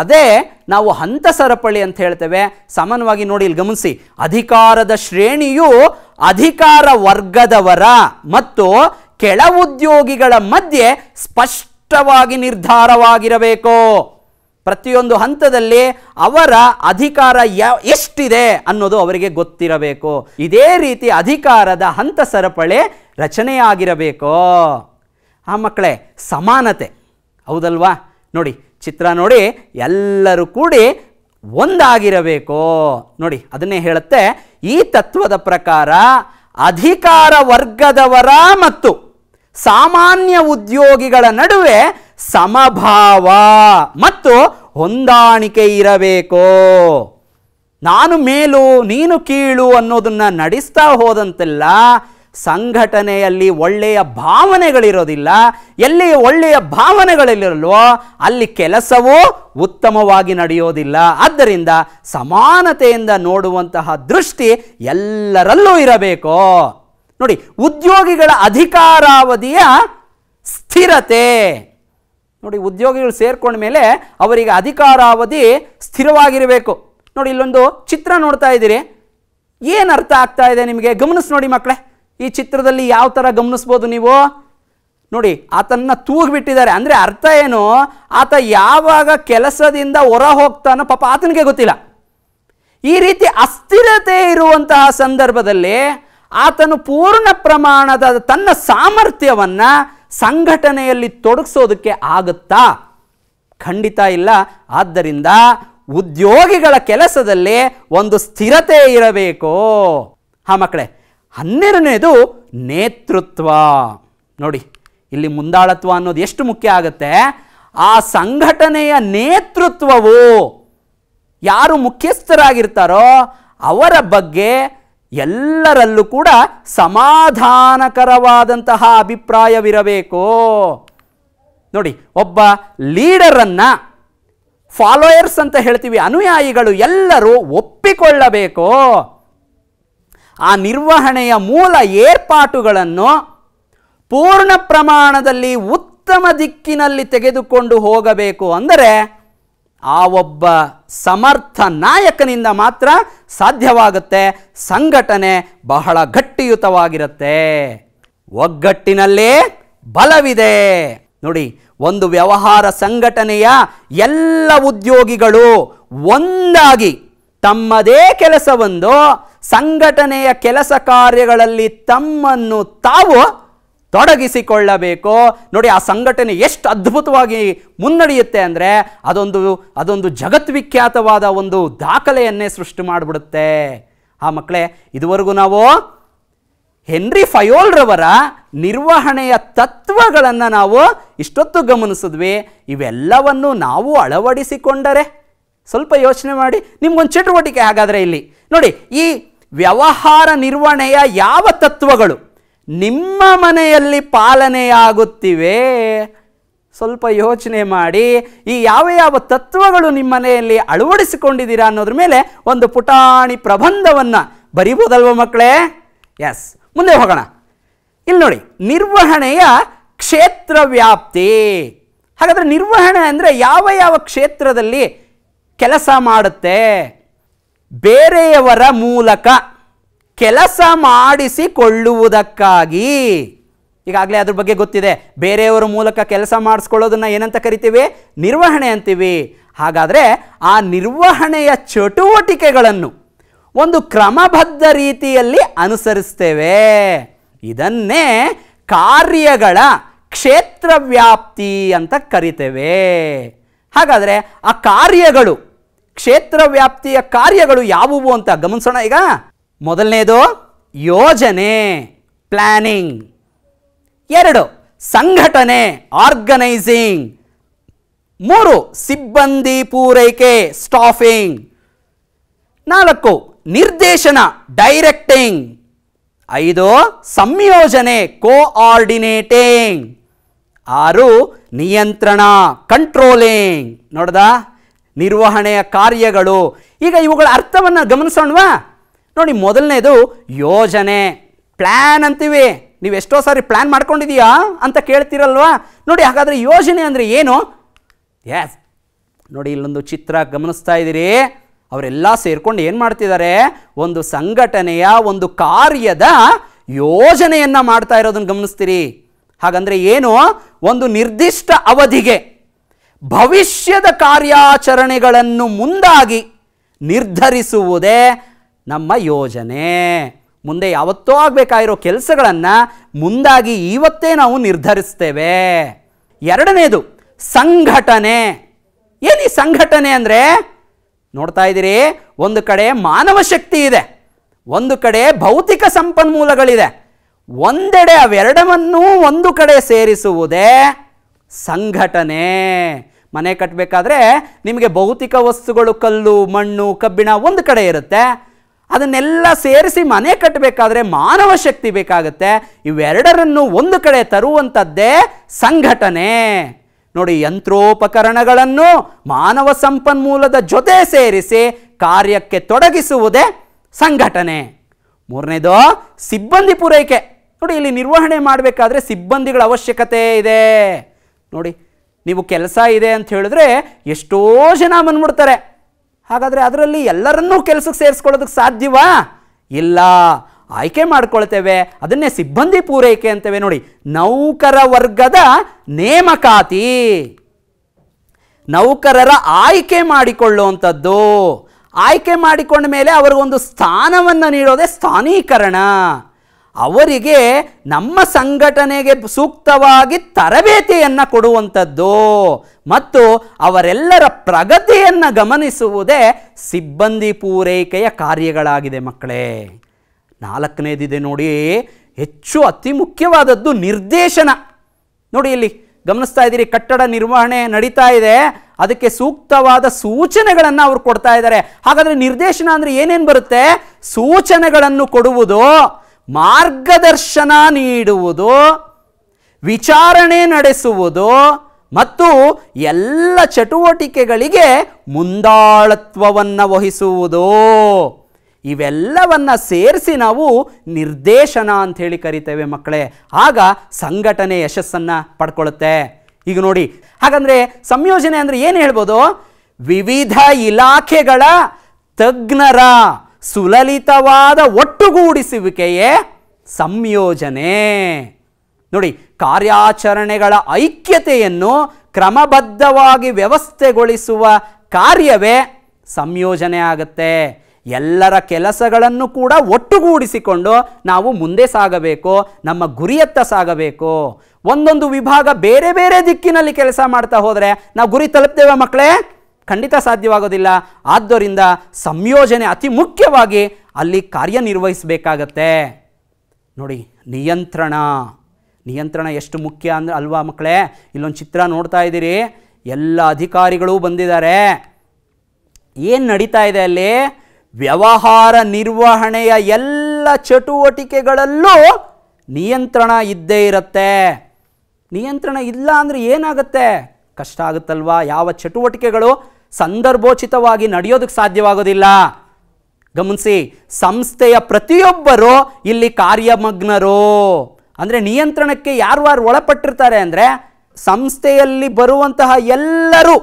ಅದೇ ನಾವು ಹಂತ ಸರಪಳಿ ಅಂತ ಹೇಳ್ತೇವೆ ಸಾಮಾನ್ಯವಾಗಿ ನೋಡಿ ಇಲ್ಲಿ ಗಮನಿಸಿ ಅಧಿಕಾರದ ಶ್ರೇಣಿಯು ಅಧಿಕಾರ ವರ್ಗದವರ ಮತ್ತು ಕೆಳ ಉದ್ಯೋಗಿಗಳ ಮಧ್ಯೆ ಸ್ಪಷ್ಟವಾಗಿ ನಿರ್ಧಾರವಾಗಿರಬೇಕು ಪ್ರತಿಯೊಂದು ಹಂತದಲ್ಲಿ ಅವರ ಅಧಿಕಾರ ಯ ಎಷ್ಟಿದೆ ಅನ್ನೋದು ಅವರಿಗೆ ಗೊತ್ತಿರಬೇಕು ಇದೇ ರೀತಿ ಅಧಿಕಾರದ ಹಂತ ಸರಪಳಿ ರಚನೆಯಾಗಿರಬೇಕು ಆ ಮಕ್ಕಳೇ ಸಮಾನತೆ ಹೌದಲ್ವಾ ನೋಡಿ ಚಿತ್ರ ನೋಡಿ ಎಲ್ಲರೂ ಕೂಡಿ ಒಂದಾಗಿರಬೇಕು ನೋಡಿ ಅದನ್ನೇ ಹೇಳುತ್ತೆ ಈ ತತ್ವದ ಪ್ರಕಾರ ಅಧಿಕಾರ ವರ್ಗದವರ ಮತ್ತು ಸಾಮಾನ್ಯ ಉದ್ಯೋಗಿಗಳ ನಡುವೆ ಸಮಭಾವ ಮತ್ತು ಹೊಂದಾಣಿಕೆ ಇರಬೇಕು ನಾನು ಮೇಲು ನೀನು ಕೀಳು ಅನ್ನೋದನ್ನು ನಡೆಸ್ತಾ ಹೋದಂತೆಲ್ಲ ಸಂಘಟನೆಯಲ್ಲಿ ಒಳ್ಳೆಯ ಭಾವನೆಗಳಿರೋದಿಲ್ಲ ಎಲ್ಲಿ ಒಳ್ಳೆಯ ಭಾವನೆಗಳಲ್ಲಿರಲ್ವೋ ಅಲ್ಲಿ ಕೆಲಸವೂ ಉತ್ತಮವಾಗಿ ನಡೆಯೋದಿಲ್ಲ ಆದ್ದರಿಂದ ಸಮಾನತೆಯಿಂದ ನೋಡುವಂತಹ ದೃಷ್ಟಿ ಎಲ್ಲರಲ್ಲೂ ಇರಬೇಕು ನೋಡಿ ಉದ್ಯೋಗಿಗಳ ಅಧಿಕಾರಾವಧಿಯ ಸ್ಥಿರತೆ ನೋಡಿ ಉದ್ಯೋಗಿಗಳು ಸೇರ್ಕೊಂಡ ಮೇಲೆ ಅವರಿಗೆ ಅಧಿಕಾರಾವಧಿ ಸ್ಥಿರವಾಗಿರಬೇಕು ನೋಡಿ ಇಲ್ಲೊಂದು ಚಿತ್ರ ನೋಡ್ತಾ ಇದ್ದೀರಿ ಏನು ಅರ್ಥ ಆಗ್ತಾ ಇದೆ ನಿಮಗೆ ಗಮನಿಸಿ ನೋಡಿ ಮಕ್ಕಳೇ ಈ ಚಿತ್ರದಲ್ಲಿ ಯಾವ ಥರ ಗಮನಿಸ್ಬೋದು ನೀವು ನೋಡಿ ಆತನ ತೂಗಿಬಿಟ್ಟಿದ್ದಾರೆ ಅಂದರೆ ಅರ್ಥ ಏನು ಆತ ಯಾವಾಗ ಕೆಲಸದಿಂದ ಹೊರ ಹೋಗ್ತಾನೋ ಪಾಪ ಆತನಿಗೆ ಗೊತ್ತಿಲ್ಲ ಈ ರೀತಿ ಅಸ್ಥಿರತೆ ಇರುವಂತಹ ಸಂದರ್ಭದಲ್ಲಿ ಆತನು ಪೂರ್ಣ ಪ್ರಮಾಣದ ತನ್ನ ಸಾಮರ್ಥ್ಯವನ್ನು ಸಂಘಟನೆಯಲ್ಲಿ ತೊಡಗಿಸೋದಕ್ಕೆ ಆಗುತ್ತಾ ಖಂಡಿತ ಇಲ್ಲ ಆದ್ದರಿಂದ ಉದ್ಯೋಗಿಗಳ ಕೆಲಸದಲ್ಲಿ ಒಂದು ಸ್ಥಿರತೆ ಇರಬೇಕು ಹಾ ಮಕ್ಕಳೇ ಹನ್ನೆರಡನೇದು ನೇತೃತ್ವ ನೋಡಿ ಇಲ್ಲಿ ಮುಂದಾಳತ್ವ ಅನ್ನೋದು ಎಷ್ಟು ಮುಖ್ಯ ಆಗುತ್ತೆ ಆ ಸಂಘಟನೆಯ ನೇತೃತ್ವವು ಯಾರು ಮುಖ್ಯಸ್ಥರಾಗಿರ್ತಾರೋ ಅವರ ಬಗ್ಗೆ ಎಲ್ಲರಲ್ಲೂ ಕೂಡ ಸಮಾಧಾನಕರವಾದಂತಹ ಅಭಿಪ್ರಾಯವಿರಬೇಕು ನೋಡಿ ಒಬ್ಬ ಲೀಡರನ್ನು ಫಾಲೋಯರ್ಸ್ ಅಂತ ಹೇಳ್ತೀವಿ ಅನುಯಾಯಿಗಳು ಎಲ್ಲರೂ ಒಪ್ಪಿಕೊಳ್ಳಬೇಕು ಆ ನಿರ್ವಹಣೆಯ ಮೂಲ ಏರ್ಪಾಟುಗಳನ್ನು ಪೂರ್ಣ ಪ್ರಮಾಣದಲ್ಲಿ ಉತ್ತಮ ದಿಕ್ಕಿನಲ್ಲಿ ತೆಗೆದುಕೊಂಡು ಹೋಗಬೇಕು ಅಂದರೆ ಆ ಒಬ್ಬ ಸಮರ್ಥ ನಾಯಕನಿಂದ ಮಾತ್ರ ಸಾಧ್ಯವಾಗುತ್ತೆ ಸಂಘಟನೆ ಬಹಳ ಗಟ್ಟಿಯುತವಾಗಿರುತ್ತೆ ಒಗ್ಗಟ್ಟಿನಲ್ಲೇ ಬಲವಿದೆ ನೋಡಿ ಒಂದು ವ್ಯವಹಾರ ಸಂಘಟನೆಯ ಎಲ್ಲ ಉದ್ಯೋಗಿಗಳು ಒಂದಾಗಿ ತಮ್ಮದೇ ಕೆಲಸವೊಂದು ಸಂಘಟನೆಯ ಕೆಲಸ ಕಾರ್ಯಗಳಲ್ಲಿ ತಮ್ಮನ್ನು ತಾವು ತೊಡಗಿಸಿಕೊಳ್ಳಬೇಕು ನೋಡಿ ಆ ಸಂಘಟನೆ ಎಷ್ಟು ಅದ್ಭುತವಾಗಿ ಮುನ್ನಡೆಯುತ್ತೆ ಅಂದರೆ ಅದೊಂದು ಅದೊಂದು ಜಗತ್ವಿಖ್ಯಾತವಾದ ಒಂದು ದಾಖಲೆಯನ್ನೇ ಸೃಷ್ಟಿ ಮಾಡಿಬಿಡುತ್ತೆ ಆ ಮಕ್ಕಳೇ ಇದುವರೆಗೂ ನಾವು ಹೆನ್ರಿ ಫಯೋಲ್ರವರ ನಿರ್ವಹಣೆಯ ತತ್ವಗಳನ್ನು ನಾವು ಇಷ್ಟೊತ್ತು ಗಮನಿಸಿದ್ವಿ ಇವೆಲ್ಲವನ್ನು ನಾವು ಅಳವಡಿಸಿಕೊಂಡರೆ ಸ್ವಲ್ಪ ಯೋಚನೆ ಮಾಡಿ ನಿಮ್ಗೊಂದು ಚಟುವಟಿಕೆ ಹಾಗಾದರೆ ಇಲ್ಲಿ ನೋಡಿ ಈ ವ್ಯವಹಾರ ನಿರ್ವಹಣೆಯ ಯಾವ ತತ್ವಗಳು ನಿಮ್ಮ ಮನೆಯಲ್ಲಿ ಪಾಲನೆಯಾಗುತ್ತಿವೆ ಸ್ವಲ್ಪ ಯೋಚನೆ ಮಾಡಿ ಈ ಯಾವ ಯಾವ ತತ್ವಗಳು ನಿಮ್ಮ ಮನೆಯಲ್ಲಿ ಅಳವಡಿಸಿಕೊಂಡಿದ್ದೀರಾ ಅನ್ನೋದ್ರ ಮೇಲೆ ಒಂದು ಪುಟಾಣಿ ಪ್ರಬಂಧವನ್ನು ಬರಿಬೋದಲ್ವ ಮಕ್ಕಳೇ ಎಸ್ ಮುಂದೆ ಹೋಗೋಣ ಇಲ್ಲಿ ನೋಡಿ ನಿರ್ವಹಣೆಯ ಕ್ಷೇತ್ರ ವ್ಯಾಪ್ತಿ ಹಾಗಾದರೆ ನಿರ್ವಹಣೆ ಅಂದರೆ ಯಾವ ಯಾವ ಕ್ಷೇತ್ರದಲ್ಲಿ ಕೆಲಸ ಮಾಡುತ್ತೆ ಬೇರೆಯವರ ಮೂಲಕ ಕೆಲಸ ಮಾಡಿಸಿಕೊಳ್ಳುವುದಕ್ಕಾಗಿ ಈಗಾಗಲೇ ಅದ್ರ ಬಗ್ಗೆ ಗೊತ್ತಿದೆ ಬೇರೆಯವರ ಮೂಲಕ ಕೆಲಸ ಮಾಡಿಸ್ಕೊಳ್ಳೋದನ್ನು ಏನಂತ ಕರಿತೀವಿ ನಿರ್ವಹಣೆ ಅಂತೀವಿ ಹಾಗಾದರೆ ಆ ನಿರ್ವಹಣೆಯ ಚಟುವಟಿಕೆಗಳನ್ನು ಒಂದು ಕ್ರಮಬದ್ಧ ರೀತಿಯಲ್ಲಿ ಅನುಸರಿಸ್ತೇವೆ ಇದನ್ನೇ ಕಾರ್ಯಗಳ ಕ್ಷೇತ್ರ ವ್ಯಾಪ್ತಿ ಅಂತ ಕರಿತೇವೆ ಹಾಗಾದರೆ ಆ ಕಾರ್ಯಗಳು ಕ್ಷೇತ್ರ ವ್ಯಾಪ್ತಿಯ ಕಾರ್ಯಗಳು ಯಾವುವು ಅಂತ ಗಮನಿಸೋಣ ಈಗ ಮೊದಲನೇದು ಯೋಜನೆ ಪ್ಲ್ಯಾನಿಂಗ್ ಎರಡು ಸಂಘಟನೆ ಆರ್ಗನೈಸಿಂಗ್ ಮೂರು ಸಿಬ್ಬಂದಿ ಪೂರೈಕೆ ಸ್ಟಾಫಿಂಗ್ ನಾಲ್ಕು ನಿರ್ದೇಶನ ಡೈರೆಕ್ಟಿಂಗ್ ಐದು ಸಂಯೋಜನೆ ಕೋಆರ್ಡಿನೇಟಿಂಗ್ ಆರು ನಿಯಂತ್ರಣ ಕಂಟ್ರೋಲಿಂಗ್ ನೋಡ್ದಾ ನಿರ್ವಹಣೆಯ ಕಾರ್ಯಗಳು ಈಗ ಇವುಗಳ ಅರ್ಥವನ್ನು ಗಮನಿಸೋಣವಾ ನೋಡಿ ಮೊದಲನೇದು ಯೋಜನೆ ಪ್ಲ್ಯಾನ್ ಅಂತೀವಿ ನೀವು ಎಷ್ಟೋ ಸಾರಿ ಪ್ಲ್ಯಾನ್ ಮಾಡ್ಕೊಂಡಿದೀಯಾ ಅಂತ ಕೇಳ್ತಿರಲ್ವಾ ನೋಡಿ ಹಾಗಾದರೆ ಯೋಜನೆ ಅಂದರೆ ಏನು ಎಸ್ ನೋಡಿ ಇಲ್ಲೊಂದು ಚಿತ್ರ ಗಮನಿಸ್ತಾ ಇದ್ದೀರಿ ಅವರೆಲ್ಲ ಸೇರ್ಕೊಂಡು ಏನು ಮಾಡ್ತಿದ್ದಾರೆ ಒಂದು ಸಂಘಟನೆಯ ಒಂದು ಕಾರ್ಯದ ಯೋಜನೆಯನ್ನು ಮಾಡ್ತಾ ಇರೋದನ್ನು ಗಮನಿಸ್ತೀರಿ ಹಾಗಂದರೆ ಏನು ಒಂದು ನಿರ್ದಿಷ್ಟ ಅವಧಿಗೆ ಭವಿಷ್ಯದ ಕಾರ್ಯಾಚರಣೆಗಳನ್ನು ಮುಂದಾಗಿ ನಿರ್ಧರಿಸುವುದೇ ನಮ್ಮ ಯೋಜನೆ ಮುಂದೆ ಯಾವತ್ತೋ ಆಗಬೇಕಾಗಿರೋ ಕೆಲಸಗಳನ್ನು ಮುಂದಾಗಿ ಇವತ್ತೇ ನಾವು ನಿರ್ಧರಿಸ್ತೇವೆ ಎರಡನೇದು ಸಂಘಟನೆ ಏನು ಈ ಸಂಘಟನೆ ಅಂದರೆ ನೋಡ್ತಾ ಇದ್ದೀರಿ ಒಂದು ಕಡೆ ಮಾನವ ಶಕ್ತಿ ಇದೆ ಒಂದು ಕಡೆ ಭೌತಿಕ ಸಂಪನ್ಮೂಲಗಳಿದೆ ಒಂದೆಡೆ ಅವೆರಡವನ್ನೂ ಒಂದು ಕಡೆ ಸೇರಿಸುವುದೇ ಸಂಘಟನೆ ಮನೆ ಕಟ್ಟಬೇಕಾದ್ರೆ ನಿಮಗೆ ಭೌತಿಕ ವಸ್ತುಗಳು ಕಲ್ಲು ಮಣ್ಣು ಕಬ್ಬಿಣ ಒಂದು ಕಡೆ ಇರುತ್ತೆ ಅದನ್ನೆಲ್ಲ ಸೇರಿಸಿ ಮನೆ ಕಟ್ಟಬೇಕಾದ್ರೆ ಮಾನವ ಶಕ್ತಿ ಬೇಕಾಗುತ್ತೆ ಇವೆರಡರನ್ನು ಒಂದು ಕಡೆ ತರುವಂಥದ್ದೇ ಸಂಘಟನೆ ನೋಡಿ ಯಂತ್ರೋಪಕರಣಗಳನ್ನು ಮಾನವ ಸಂಪನ್ಮೂಲದ ಜೊತೆ ಸೇರಿಸಿ ಕಾರ್ಯಕ್ಕೆ ತೊಡಗಿಸುವುದೇ ಸಂಘಟನೆ ಮೂರನೇದು ಸಿಬ್ಬಂದಿ ಪೂರೈಕೆ ನೋಡಿ ಇಲ್ಲಿ ನಿರ್ವಹಣೆ ಮಾಡಬೇಕಾದ್ರೆ ಸಿಬ್ಬಂದಿಗಳ ಅವಶ್ಯಕತೆ ಇದೆ ನೋಡಿ ನೀವು ಕೆಲಸ ಇದೆ ಅಂತ ಹೇಳಿದ್ರೆ ಎಷ್ಟೋ ಜನ ಬಂದ್ಬಿಡ್ತಾರೆ ಹಾಗಾದರೆ ಅದರಲ್ಲಿ ಎಲ್ಲರನ್ನೂ ಕೆಲಸಕ್ಕೆ ಸೇರಿಸ್ಕೊಳ್ಳೋದಕ್ಕೆ ಸಾಧ್ಯವಾ ಇಲ್ಲ ಆಯ್ಕೆ ಮಾಡ್ಕೊಳ್ತೇವೆ ಅದನ್ನೇ ಸಿಬ್ಬಂದಿ ಪೂರೈಕೆ ಅಂತೇವೆ ನೋಡಿ ನೌಕರ ವರ್ಗದ ನೇಮಕಾತಿ ನೌಕರರ ಆಯ್ಕೆ ಮಾಡಿಕೊಳ್ಳುವಂಥದ್ದು ಆಯ್ಕೆ ಮಾಡಿಕೊಂಡ ಮೇಲೆ ಅವ್ರಿಗೊಂದು ಸ್ಥಾನವನ್ನು ನೀಡೋದೇ ಸ್ಥಾನೀಕರಣ ಅವರಿಗೆ ನಮ್ಮ ಸಂಘಟನೆಗೆ ಸೂಕ್ತವಾಗಿ ತರಬೇತಿಯನ್ನು ಕೊಡುವಂಥದ್ದು ಮತ್ತು ಅವರೆಲ್ಲರ ಪ್ರಗತಿಯನ್ನು ಗಮನಿಸುವುದೇ ಸಿಬ್ಬಂದಿ ಪೂರೈಕೆಯ ಕಾರ್ಯಗಳಾಗಿದೆ ಮಕ್ಕಳೇ ನಾಲ್ಕನೇದಿದೆ ನೋಡಿ ಹೆಚ್ಚು ಅತಿ ಮುಖ್ಯವಾದದ್ದು ನಿರ್ದೇಶನ ನೋಡಿ ಇಲ್ಲಿ ಗಮನಿಸ್ತಾ ಇದ್ದೀರಿ ಕಟ್ಟಡ ನಿರ್ವಹಣೆ ನಡೀತಾ ಇದೆ ಅದಕ್ಕೆ ಸೂಕ್ತವಾದ ಸೂಚನೆಗಳನ್ನು ಅವರು ಕೊಡ್ತಾ ಇದ್ದಾರೆ ಹಾಗಾದರೆ ನಿರ್ದೇಶನ ಅಂದರೆ ಏನೇನು ಬರುತ್ತೆ ಸೂಚನೆಗಳನ್ನು ಕೊಡುವುದು ಮಾರ್ಗದರ್ಶನ ನೀಡುವುದು ವಿಚಾರಣೆ ನಡೆಸುವುದು ಮತ್ತು ಎಲ್ಲ ಚಟುವಟಿಕೆಗಳಿಗೆ ಮುಂದಾಳತ್ವವನ್ನು ವಹಿಸುವುದು ಇವೆಲ್ಲವನ್ನು ಸೇರಿಸಿ ನಾವು ನಿರ್ದೇಶನ ಅಂಥೇಳಿ ಕರಿತೇವೆ ಮಕ್ಕಳೇ ಆಗ ಸಂಘಟನೆ ಯಶಸ್ಸನ್ನು ಪಡ್ಕೊಳ್ಳುತ್ತೆ ಈಗ ನೋಡಿ ಹಾಗಂದರೆ ಸಂಯೋಜನೆ ಅಂದರೆ ಏನು ಹೇಳ್ಬೋದು ವಿವಿಧ ಇಲಾಖೆಗಳ ತಜ್ಞರ ಸುಲಲಿತವಾದ ಒಟ್ಟುಗೂಡಿಸುವಿಕೆಯೇ ಸಂಯೋಜನೆ ನೋಡಿ ಕಾರ್ಯಾಚರಣೆಗಳ ಐಕ್ಯತೆಯನ್ನು ಕ್ರಮಬದ್ಧವಾಗಿ ವ್ಯವಸ್ಥೆಗೊಳಿಸುವ ಕಾರ್ಯವೇ ಸಂಯೋಜನೆ ಆಗುತ್ತೆ ಎಲ್ಲರ ಕೆಲಸಗಳನ್ನು ಕೂಡ ಒಟ್ಟುಗೂಡಿಸಿಕೊಂಡು ನಾವು ಮುಂದೆ ಸಾಗಬೇಕು ನಮ್ಮ ಗುರಿಯತ್ತ ಸಾಗಬೇಕು ಒಂದೊಂದು ವಿಭಾಗ ಬೇರೆ ಬೇರೆ ದಿಕ್ಕಿನಲ್ಲಿ ಕೆಲಸ ಮಾಡ್ತಾ ಹೋದರೆ ನಾವು ಗುರಿ ತಲುಪ್ತೇವೆ ಮಕ್ಕಳೇ ಖಂಡಿತ ಸಾಧ್ಯವಾಗೋದಿಲ್ಲ ಆದ್ದರಿಂದ ಸಂಯೋಜನೆ ಅತಿ ಮುಖ್ಯವಾಗಿ ಅಲ್ಲಿ ಕಾರ್ಯನಿರ್ವಹಿಸಬೇಕಾಗತ್ತೆ ನೋಡಿ ನಿಯಂತ್ರಣ ನಿಯಂತ್ರಣ ಎಷ್ಟು ಮುಖ್ಯ ಅಂದ್ರೆ ಅಲ್ವಾ ಮಕ್ಕಳೇ ಇಲ್ಲೊಂದು ಚಿತ್ರ ನೋಡ್ತಾ ಇದ್ದೀರಿ ಎಲ್ಲ ಅಧಿಕಾರಿಗಳು ಬಂದಿದ್ದಾರೆ ಏನು ನಡೀತಾ ಇದೆ ಅಲ್ಲಿ ವ್ಯವಹಾರ ನಿರ್ವಹಣೆಯ ಎಲ್ಲ ಚಟುವಟಿಕೆಗಳಲ್ಲೂ ನಿಯಂತ್ರಣ ಇದ್ದೇ ಇರುತ್ತೆ ನಿಯಂತ್ರಣ ಇಲ್ಲ ಅಂದರೆ ಏನಾಗುತ್ತೆ ಕಷ್ಟ ಆಗುತ್ತಲ್ವಾ ಯಾವ ಚಟುವಟಿಕೆಗಳು ಸಂದರ್ಭೋಚಿತವಾಗಿ ನಡೆಯೋದಕ್ಕೆ ಸಾಧ್ಯವಾಗೋದಿಲ್ಲ ಗಮನಿಸಿ ಸಂಸ್ಥೆಯ ಪ್ರತಿಯೊಬ್ಬರು ಇಲ್ಲಿ ಕಾರ್ಯಮಗ್ನರು ಅಂದರೆ ನಿಯಂತ್ರಣಕ್ಕೆ ಯಾರು ಯಾರು ಒಳಪಟ್ಟಿರ್ತಾರೆ ಅಂದರೆ ಸಂಸ್ಥೆಯಲ್ಲಿ ಬರುವಂತಹ ಎಲ್ಲರೂ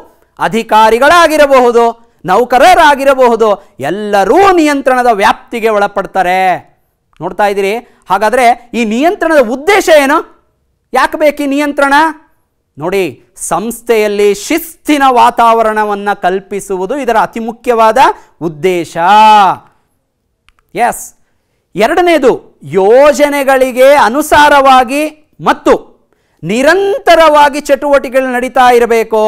ಅಧಿಕಾರಿಗಳಾಗಿರಬಹುದು ನೌಕರರಾಗಿರಬಹುದು ಎಲ್ಲರೂ ನಿಯಂತ್ರಣದ ವ್ಯಾಪ್ತಿಗೆ ಒಳಪಡ್ತಾರೆ ನೋಡ್ತಾ ಇದ್ದೀರಿ ಹಾಗಾದರೆ ಈ ನಿಯಂತ್ರಣದ ಉದ್ದೇಶ ಏನು ಯಾಕೆ ಬೇಕು ಈ ನಿಯಂತ್ರಣ ನೋಡಿ ಸಂಸ್ಥೆಯಲ್ಲಿ ಶಿಸ್ತಿನ ವಾತಾವರಣವನ್ನು ಕಲ್ಪಿಸುವುದು ಇದರ ಅತಿ ಮುಖ್ಯವಾದ ಉದ್ದೇಶ ಎಸ್ ಎರಡನೇದು ಯೋಜನೆಗಳಿಗೆ ಅನುಸಾರವಾಗಿ ಮತ್ತು ನಿರಂತರವಾಗಿ ಚಟುವಟಿಕೆಗಳು ನಡೀತಾ ಇರಬೇಕು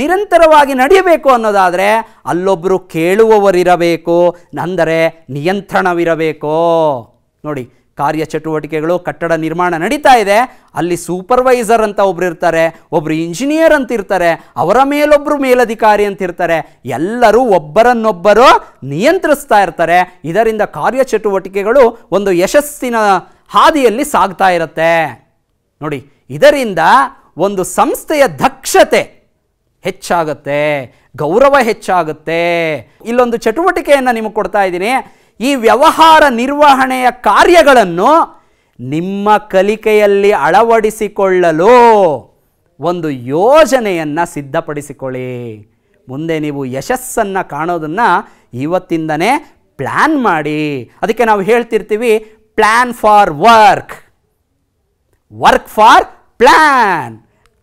ನಿರಂತರವಾಗಿ ನಡೆಯಬೇಕು ಅನ್ನೋದಾದರೆ ಅಲ್ಲೊಬ್ಬರು ಕೇಳುವವರಿರಬೇಕು ಅಂದರೆ ನಿಯಂತ್ರಣವಿರಬೇಕು ನೋಡಿ ಕಾರ್ಯಚಟುವಟಿಕೆಗಳು ಕಟ್ಟಡ ನಿರ್ಮಾಣ ನಡೀತಾ ಇದೆ ಅಲ್ಲಿ ಸೂಪರ್ವೈಸರ್ ಅಂತ ಒಬ್ರು ಇರ್ತಾರೆ ಒಬ್ರು ಇಂಜಿನಿಯರ್ ಅಂತ ಇರ್ತಾರೆ ಅವರ ಮೇಲೊಬ್ಬರು ಮೇಲಧಿಕಾರಿ ಅಂತ ಇರ್ತಾರೆ ಎಲ್ಲರೂ ಒಬ್ಬರನ್ನೊಬ್ಬರು ನಿಯಂತ್ರಿಸ್ತಾ ಇರ್ತಾರೆ ಇದರಿಂದ ಕಾರ್ಯಚಟುವಟಿಕೆಗಳು ಒಂದು ಯಶಸ್ಸಿನ ಹಾದಿಯಲ್ಲಿ ಸಾಗ್ತಾ ಇರುತ್ತೆ ನೋಡಿ ಇದರಿಂದ ಒಂದು ಸಂಸ್ಥೆಯ ದಕ್ಷತೆ ಹೆಚ್ಚಾಗುತ್ತೆ ಗೌರವ ಹೆಚ್ಚಾಗುತ್ತೆ ಇಲ್ಲೊಂದು ಚಟುವಟಿಕೆಯನ್ನು ನಿಮಗೆ ಕೊಡ್ತಾ ಇದ್ದೀನಿ ಈ ವ್ಯವಹಾರ ನಿರ್ವಹಣೆಯ ಕಾರ್ಯಗಳನ್ನು ನಿಮ್ಮ ಕಲಿಕೆಯಲ್ಲಿ ಅಳವಡಿಸಿಕೊಳ್ಳಲು ಒಂದು ಯೋಜನೆಯನ್ನು ಸಿದ್ಧಪಡಿಸಿಕೊಳ್ಳಿ ಮುಂದೆ ನೀವು ಯಶಸ್ಸನ್ನು ಕಾಣೋದನ್ನು ಇವತ್ತಿಂದನೇ ಪ್ಲ್ಯಾನ್ ಮಾಡಿ ಅದಕ್ಕೆ ನಾವು ಹೇಳ್ತಿರ್ತೀವಿ plan for work work for plan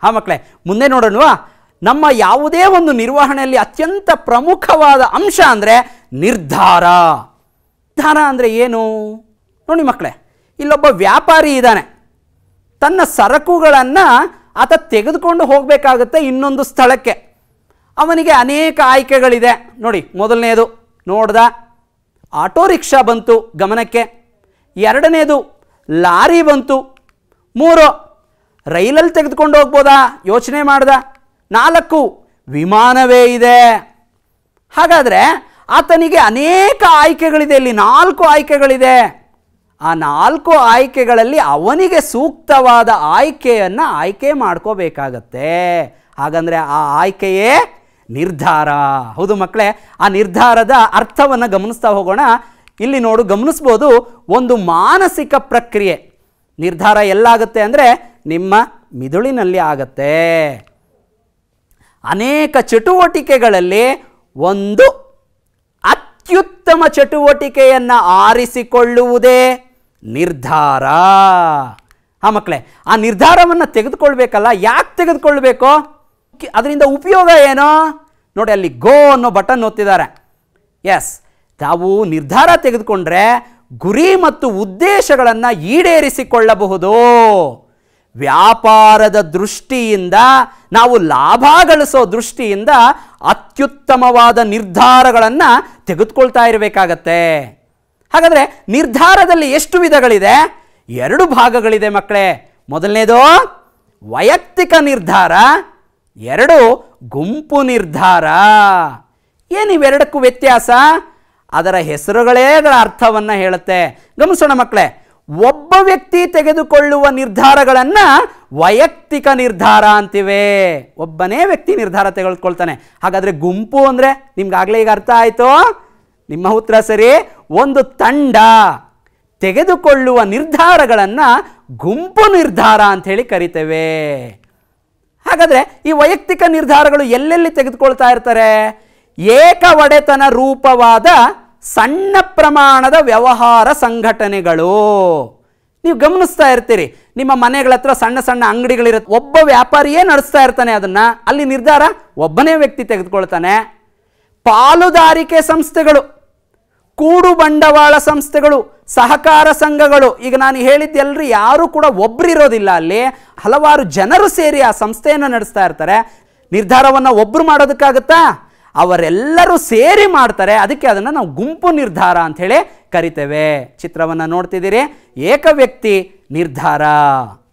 ಹಾಂ ಮಕ್ಕಳೇ ಮುಂದೆ ನೋಡೋಣವಾ ನಮ್ಮ ಯಾವುದೇ ಒಂದು ನಿರ್ವಹಣೆಯಲ್ಲಿ ಅತ್ಯಂತ ಪ್ರಮುಖವಾದ ಅಂಶ ಅಂದರೆ ನಿರ್ಧಾರ ನಿರ್ಧಾರ ಅಂದರೆ ಏನು ನೋಡಿ ಮಕ್ಕಳೇ ಇಲ್ಲೊಬ್ಬ ವ್ಯಾಪಾರಿ ಇದ್ದಾನೆ ತನ್ನ ಸರಕುಗಳನ್ನು ಆತ ತೆಗೆದುಕೊಂಡು ಹೋಗಬೇಕಾಗುತ್ತೆ ಇನ್ನೊಂದು ಸ್ಥಳಕ್ಕೆ ಅವನಿಗೆ ಅನೇಕ ಆಯ್ಕೆಗಳಿದೆ ನೋಡಿ ಮೊದಲನೆಯದು ನೋಡ್ದ ಆಟೋ ರಿಕ್ಷಾ ಬಂತು ಗಮನಕ್ಕೆ ಎರಡನೇದು ಲಾರಿ ಬಂತು ಮೂರು ರೈಲಲ್ಲಿ ತೆಗೆದುಕೊಂಡು ಹೋಗ್ಬೋದಾ ಯೋಚನೆ ಮಾಡ್ದ ನಾಲ್ಕು ವಿಮಾನವೇ ಇದೆ ಹಾಗಾದರೆ ಆತನಿಗೆ ಅನೇಕ ಆಯ್ಕೆಗಳಿದೆ ಇಲ್ಲಿ ನಾಲ್ಕು ಆಯ್ಕೆಗಳಿದೆ ಆ ನಾಲ್ಕು ಆಯ್ಕೆಗಳಲ್ಲಿ ಅವನಿಗೆ ಸೂಕ್ತವಾದ ಆಯ್ಕೆಯನ್ನು ಆಯ್ಕೆ ಮಾಡ್ಕೋಬೇಕಾಗತ್ತೆ ಹಾಗಂದರೆ ಆ ಆಯ್ಕೆಯೇ ನಿರ್ಧಾರ ಹೌದು ಮಕ್ಕಳೇ ಆ ನಿರ್ಧಾರದ ಅರ್ಥವನ್ನು ಗಮನಿಸ್ತಾ ಹೋಗೋಣ ಇಲ್ಲಿ ನೋಡು ಗಮನಿಸ್ಬೋದು ಒಂದು ಮಾನಸಿಕ ಪ್ರಕ್ರಿಯೆ ನಿರ್ಧಾರ ಎಲ್ಲಾಗುತ್ತೆ ಅಂದರೆ ನಿಮ್ಮ ಮಿದುಳಿನಲ್ಲಿ ಆಗತ್ತೆ ಅನೇಕ ಚಟುವಟಿಕೆಗಳಲ್ಲಿ ಒಂದು ಅತ್ಯುತ್ತಮ ಚಟುವಟಿಕೆಯನ್ನು ಆರಿಸಿಕೊಳ್ಳುವುದೇ ನಿರ್ಧಾರ ಆ ಮಕ್ಕಳೇ ಆ ನಿರ್ಧಾರವನ್ನು ತೆಗೆದುಕೊಳ್ಬೇಕಲ್ಲ ಯಾಕೆ ತೆಗೆದುಕೊಳ್ಬೇಕು ಅದರಿಂದ ಉಪಯೋಗ ಏನೋ ನೋಡಿ ಅಲ್ಲಿ ಗೋ ಅನ್ನೋ ಬಟನ್ ಓದ್ತಿದ್ದಾರೆ ಎಸ್ ತಾವು ನಿರ್ಧಾರ ತೆಗೆದುಕೊಂಡ್ರೆ ಗುರಿ ಮತ್ತು ಉದ್ದೇಶಗಳನ್ನು ಈಡೇರಿಸಿಕೊಳ್ಳಬಹುದು ವ್ಯಾಪಾರದ ದೃಷ್ಟಿಯಿಂದ ನಾವು ಲಾಭ ಗಳಿಸೋ ದೃಷ್ಟಿಯಿಂದ ಅತ್ಯುತ್ತಮವಾದ ನಿರ್ಧಾರಗಳನ್ನು ತೆಗೆದುಕೊಳ್ತಾ ಇರಬೇಕಾಗತ್ತೆ ಹಾಗಾದರೆ ನಿರ್ಧಾರದಲ್ಲಿ ಎಷ್ಟು ವಿಧಗಳಿದೆ ಎರಡು ಭಾಗಗಳಿದೆ ಮಕ್ಕಳೇ ಮೊದಲನೇದು ವೈಯಕ್ತಿಕ ನಿರ್ಧಾರ ಎರಡು ಗುಂಪು ನಿರ್ಧಾರ ಏನು ಇವೆರಡಕ್ಕೂ ವ್ಯತ್ಯಾಸ ಅದರ ಹೆಸರುಗಳೇ ಅದರ ಅರ್ಥವನ್ನು ಹೇಳುತ್ತೆ ಗಮನಿಸೋಣ ಮಕ್ಕಳೇ ಒಬ್ಬ ವ್ಯಕ್ತಿ ತೆಗೆದುಕೊಳ್ಳುವ ನಿರ್ಧಾರಗಳನ್ನು ವೈಯಕ್ತಿಕ ನಿರ್ಧಾರ ಅಂತಿವೆ ಒಬ್ಬನೇ ವ್ಯಕ್ತಿ ನಿರ್ಧಾರ ತೆಗೆದುಕೊಳ್ತಾನೆ ಹಾಗಾದರೆ ಗುಂಪು ಅಂದರೆ ನಿಮ್ಗಾಗಲೇ ಈಗ ಅರ್ಥ ಆಯಿತು ನಿಮ್ಮ ಉತ್ತರ ಸರಿ ಒಂದು ತಂಡ ತೆಗೆದುಕೊಳ್ಳುವ ನಿರ್ಧಾರಗಳನ್ನು ಗುಂಪು ನಿರ್ಧಾರ ಅಂತ ಹೇಳಿ ಕರಿತೇವೆ ಹಾಗಾದರೆ ಈ ವೈಯಕ್ತಿಕ ನಿರ್ಧಾರಗಳು ಎಲ್ಲೆಲ್ಲಿ ತೆಗೆದುಕೊಳ್ತಾ ಇರ್ತಾರೆ ಏಕ ಒಡೆತನ ರೂಪವಾದ ಸಣ್ಣ ಪ್ರಮಾಣದ ವ್ಯವಹಾರ ಸಂಘಟನೆಗಳು ನೀವು ಗಮನಿಸ್ತಾ ಇರ್ತೀರಿ ನಿಮ್ಮ ಮನೆಗಳ ಹತ್ರ ಸಣ್ಣ ಸಣ್ಣ ಅಂಗಡಿಗಳಿರುತ್ತೆ ಒಬ್ಬ ವ್ಯಾಪಾರಿಯೇ ನಡೆಸ್ತಾ ಇರ್ತಾನೆ ಅದನ್ನು ಅಲ್ಲಿ ನಿರ್ಧಾರ ಒಬ್ಬನೇ ವ್ಯಕ್ತಿ ತೆಗೆದುಕೊಳ್ತಾನೆ ಪಾಲುದಾರಿಕೆ ಸಂಸ್ಥೆಗಳು ಕೂಡು ಬಂಡವಾಳ ಸಂಸ್ಥೆಗಳು ಸಹಕಾರ ಸಂಘಗಳು ಈಗ ನಾನು ಹೇಳಿದ್ದೆಲ್ಲರಿ ಯಾರೂ ಕೂಡ ಒಬ್ರು ಇರೋದಿಲ್ಲ ಅಲ್ಲಿ ಹಲವಾರು ಜನರು ಸೇರಿ ಆ ಸಂಸ್ಥೆಯನ್ನು ನಡೆಸ್ತಾ ಇರ್ತಾರೆ ನಿರ್ಧಾರವನ್ನು ಒಬ್ಬರು ಮಾಡೋದಕ್ಕಾಗುತ್ತಾ ಅವರೆಲ್ಲರೂ ಸೇರಿ ಮಾಡ್ತಾರೆ ಅದಕ್ಕೆ ಅದನ್ನು ನಾವು ಗುಂಪು ನಿರ್ಧಾರ ಅಂಥೇಳಿ ಕರಿತೇವೆ ಚಿತ್ರವನ್ನು ನೋಡ್ತಿದ್ದೀರಿ ಏಕ ವ್ಯಕ್ತಿ ನಿರ್ಧಾರ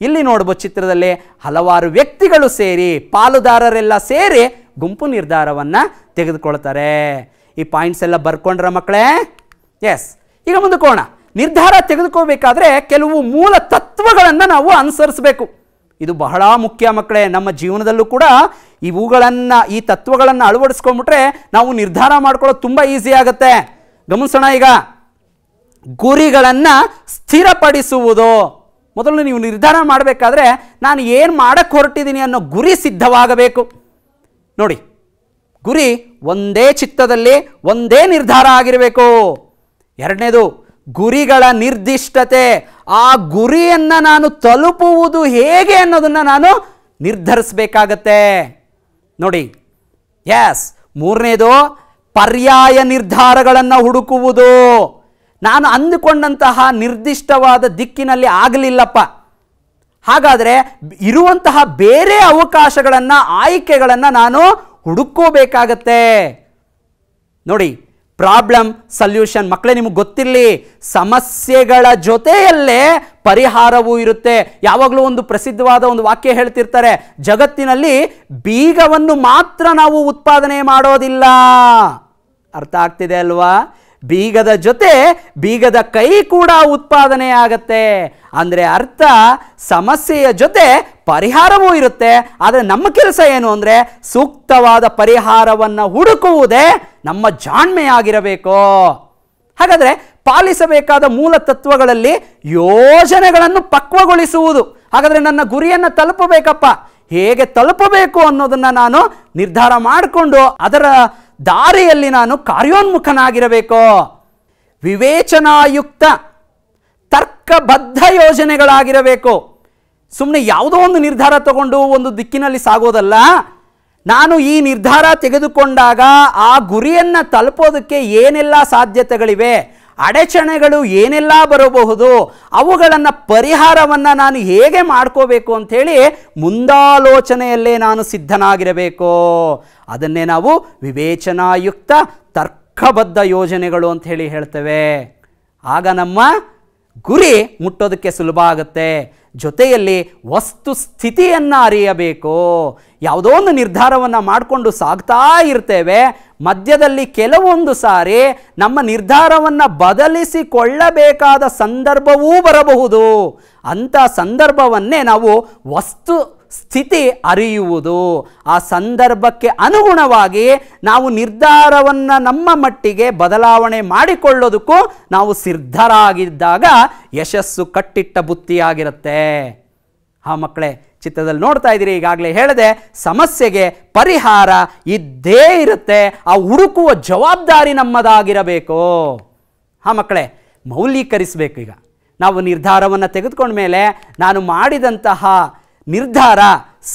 ಇಲ್ಲಿ ನೋಡ್ಬೋದು ಚಿತ್ರದಲ್ಲಿ ಹಲವಾರು ವ್ಯಕ್ತಿಗಳು ಸೇರಿ ಪಾಲುದಾರರೆಲ್ಲ ಸೇರಿ ಗುಂಪು ನಿರ್ಧಾರವನ್ನು ತೆಗೆದುಕೊಳ್ತಾರೆ ಈ ಪಾಯಿಂಟ್ಸ್ ಎಲ್ಲ ಬರ್ಕೊಂಡ್ರ ಮಕ್ಕಳೇ ಎಸ್ ಈಗ ಮುಂದಕ್ಕೋಣ ನಿರ್ಧಾರ ತೆಗೆದುಕೋಬೇಕಾದ್ರೆ ಕೆಲವು ಮೂಲ ತತ್ವಗಳನ್ನು ನಾವು ಅನುಸರಿಸಬೇಕು ಇದು ಬಹಳ ಮುಖ್ಯ ಮಕ್ಕಳೇ ನಮ್ಮ ಜೀವನದಲ್ಲೂ ಕೂಡ ಇವುಗಳನ್ನು ಈ ತತ್ವಗಳನ್ನು ಅಳವಡಿಸ್ಕೊಂಡ್ಬಿಟ್ರೆ ನಾವು ನಿರ್ಧಾರ ಮಾಡ್ಕೊಳ್ಳೋದು ತುಂಬ ಈಸಿ ಆಗುತ್ತೆ ಗಮನಿಸೋಣ ಈಗ ಗುರಿಗಳನ್ನು ಸ್ಥಿರಪಡಿಸುವುದು ಮೊದಲು ನೀವು ನಿರ್ಧಾರ ಮಾಡಬೇಕಾದ್ರೆ ನಾನು ಏನು ಮಾಡಕ್ಕೆ ಹೊರಟಿದ್ದೀನಿ ಅನ್ನೋ ಗುರಿ ಸಿದ್ಧವಾಗಬೇಕು ನೋಡಿ ಗುರಿ ಒಂದೇ ಚಿತ್ತದಲ್ಲಿ ಒಂದೇ ನಿರ್ಧಾರ ಆಗಿರಬೇಕು ಎರಡನೇದು ಗುರಿಗಳ ನಿರ್ದಿಷ್ಟತೆ ಆ ಗುರಿಯನ್ನು ನಾನು ತಲುಪುವುದು ಹೇಗೆ ಅನ್ನೋದನ್ನು ನಾನು ನಿರ್ಧರಿಸಬೇಕಾಗತ್ತೆ ನೋಡಿ ಎಸ್ ಮೂರನೇದು ಪರ್ಯಾಯ ನಿರ್ಧಾರಗಳನ್ನು ಹುಡುಕುವುದು ನಾನು ಅಂದುಕೊಂಡಂತಹ ನಿರ್ದಿಷ್ಟವಾದ ದಿಕ್ಕಿನಲ್ಲಿ ಆಗಲಿಲ್ಲಪ್ಪ ಹಾಗಾದರೆ ಇರುವಂತಹ ಬೇರೆ ಅವಕಾಶಗಳನ್ನು ಆಯ್ಕೆಗಳನ್ನು ನಾನು ಹುಡುಕೋಬೇಕಾಗತ್ತೆ ನೋಡಿ ಪ್ರಾಬ್ಲಮ್ ಸಲ್ಯೂಷನ್ ಮಕ್ಕಳೇ ನಿಮಗೆ ಗೊತ್ತಿರಲಿ ಸಮಸ್ಯೆಗಳ ಜೊತೆಯಲ್ಲೇ ಪರಿಹಾರವೂ ಇರುತ್ತೆ ಯಾವಾಗಲೂ ಒಂದು ಪ್ರಸಿದ್ಧವಾದ ಒಂದು ವಾಕ್ಯ ಹೇಳ್ತಿರ್ತಾರೆ ಜಗತ್ತಿನಲ್ಲಿ ಬೀಗವನ್ನು ಮಾತ್ರ ನಾವು ಉತ್ಪಾದನೆ ಮಾಡೋದಿಲ್ಲ ಅರ್ಥ ಆಗ್ತಿದೆ ಅಲ್ವಾ ಬೀಗದ ಜೊತೆ ಬೀಗದ ಕೈ ಕೂಡ ಉತ್ಪಾದನೆ ಆಗತ್ತೆ ಅಂದರೆ ಅರ್ಥ ಸಮಸ್ಯೆಯ ಜೊತೆ ಪರಿಹಾರವೂ ಇರುತ್ತೆ ಆದರೆ ನಮ್ಮ ಕೆಲಸ ಏನು ಅಂದರೆ ಸೂಕ್ತವಾದ ಪರಿಹಾರವನ್ನು ಹುಡುಕುವುದೇ ನಮ್ಮ ಜಾಣ್ಮೆಯಾಗಿರಬೇಕು ಹಾಗಾದರೆ ಪಾಲಿಸಬೇಕಾದ ಮೂಲ ತತ್ವಗಳಲ್ಲಿ ಯೋಜನೆಗಳನ್ನು ಪಕ್ವಗೊಳಿಸುವುದು ಹಾಗಾದರೆ ನನ್ನ ಗುರಿಯನ್ನು ತಲುಪಬೇಕಪ್ಪ ಹೇಗೆ ತಲುಪಬೇಕು ಅನ್ನೋದನ್ನು ನಾನು ನಿರ್ಧಾರ ಮಾಡಿಕೊಂಡು ಅದರ ದಾರಿಯಲ್ಲಿ ನಾನು ಕಾರ್ಯೋನ್ಮುಖನಾಗಿರಬೇಕು ವಿವೇಚನಾಯುಕ್ತ ತರ್ಕಬದ್ಧ ಯೋಜನೆಗಳಾಗಿರಬೇಕು ಸುಮ್ಮನೆ ಯಾವುದೋ ಒಂದು ನಿರ್ಧಾರ ತಗೊಂಡು ಒಂದು ದಿಕ್ಕಿನಲ್ಲಿ ಸಾಗೋದಲ್ಲ ನಾನು ಈ ನಿರ್ಧಾರ ತೆಗೆದುಕೊಂಡಾಗ ಆ ಗುರಿಯನ್ನು ತಲುಪೋದಕ್ಕೆ ಏನೆಲ್ಲ ಸಾಧ್ಯತೆಗಳಿವೆ ಅಡಚಣೆಗಳು ಏನೆಲ್ಲ ಬರಬಹುದು ಅವುಗಳನ್ನು ಪರಿಹಾರವನ್ನು ನಾನು ಹೇಗೆ ಮಾಡ್ಕೋಬೇಕು ಅಂಥೇಳಿ ಮುಂದಾಲೋಚನೆಯಲ್ಲೇ ನಾನು ಸಿದ್ಧನಾಗಿರಬೇಕು ಅದನ್ನೇ ನಾವು ವಿವೇಚನಾಯುಕ್ತ ತರ್ಕಬದ್ಧ ಯೋಜನೆಗಳು ಅಂಥೇಳಿ ಹೇಳ್ತೇವೆ ಆಗ ನಮ್ಮ ಗುರಿ ಮುಟ್ಟೋದಕ್ಕೆ ಸುಲಭ ಆಗುತ್ತೆ ಜೊತೆಯಲ್ಲಿ ವಸ್ತು ಸ್ಥಿತಿಯನ್ನು ಅರಿಯಬೇಕು ಯಾವುದೋ ಒಂದು ನಿರ್ಧಾರವನ್ನು ಮಾಡಿಕೊಂಡು ಸಾಗ್ತಾ ಇರ್ತೇವೆ ಮಧ್ಯದಲ್ಲಿ ಕೆಲವೊಂದು ಸಾರಿ ನಮ್ಮ ನಿರ್ಧಾರವನ್ನು ಬದಲಿಸಿಕೊಳ್ಳಬೇಕಾದ ಸಂದರ್ಭವೂ ಬರಬಹುದು ಅಂಥ ಸಂದರ್ಭವನ್ನೇ ನಾವು ವಸ್ತು ಸ್ಥಿತಿ ಅರಿಯುವುದು ಆ ಸಂದರ್ಭಕ್ಕೆ ಅನುಗುಣವಾಗಿ ನಾವು ನಿರ್ಧಾರವನ್ನು ನಮ್ಮ ಮಟ್ಟಿಗೆ ಬದಲಾವಣೆ ಮಾಡಿಕೊಳ್ಳೋದಕ್ಕೂ ನಾವು ಸಿದ್ಧರಾಗಿದ್ದಾಗ ಯಶಸ್ಸು ಕಟ್ಟಿಟ್ಟ ಬುತ್ತಿಯಾಗಿರುತ್ತೆ ಆ ಮಕ್ಕಳೇ ಚಿತ್ರದಲ್ಲಿ ನೋಡ್ತಾ ಇದ್ದೀರಿ ಈಗಾಗಲೇ ಹೇಳಿದೆ ಸಮಸ್ಯೆಗೆ ಪರಿಹಾರ ಇದ್ದೇ ಇರುತ್ತೆ ಆ ಹುಡುಕುವ ಜವಾಬ್ದಾರಿ ನಮ್ಮದಾಗಿರಬೇಕು ಹಾ ಮಕ್ಕಳೇ ಮೌಲ್ಯೀಕರಿಸಬೇಕು ಈಗ ನಾವು ನಿರ್ಧಾರವನ್ನು ತೆಗೆದುಕೊಂಡ ಮೇಲೆ ನಾನು ಮಾಡಿದಂತಹ ನಿರ್ಧಾರ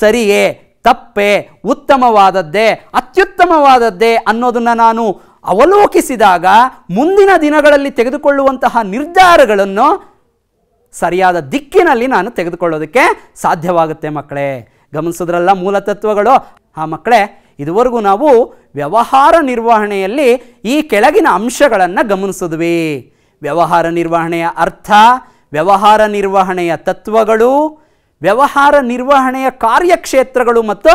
ಸರಿಯೇ ತಪ್ಪೇ ಉತ್ತಮವಾದದ್ದೇ ಅತ್ಯುತ್ತಮವಾದದ್ದೇ ಅನ್ನೋದನ್ನು ನಾನು ಅವಲೋಕಿಸಿದಾಗ ಮುಂದಿನ ದಿನಗಳಲ್ಲಿ ತೆಗೆದುಕೊಳ್ಳುವಂತಹ ನಿರ್ಧಾರಗಳನ್ನು ಸರಿಯಾದ ದಿಕ್ಕಿನಲ್ಲಿ ನಾನು ತೆಗೆದುಕೊಳ್ಳೋದಕ್ಕೆ ಸಾಧ್ಯವಾಗುತ್ತೆ ಮಕ್ಕಳೇ ಗಮನಿಸೋದ್ರಲ್ಲ ಮೂಲತತ್ವಗಳು ಆ ಮಕ್ಕಳೇ ಇದುವರೆಗೂ ನಾವು ವ್ಯವಹಾರ ನಿರ್ವಹಣೆಯಲ್ಲಿ ಈ ಕೆಳಗಿನ ಅಂಶಗಳನ್ನು ಗಮನಿಸಿದ್ವಿ ವ್ಯವಹಾರ ನಿರ್ವಹಣೆಯ ಅರ್ಥ ವ್ಯವಹಾರ ನಿರ್ವಹಣೆಯ ತತ್ವಗಳು ವ್ಯವಹಾರ ನಿರ್ವಹಣೆಯ ಕಾರ್ಯಕ್ಷೇತ್ರಗಳು ಮತ್ತು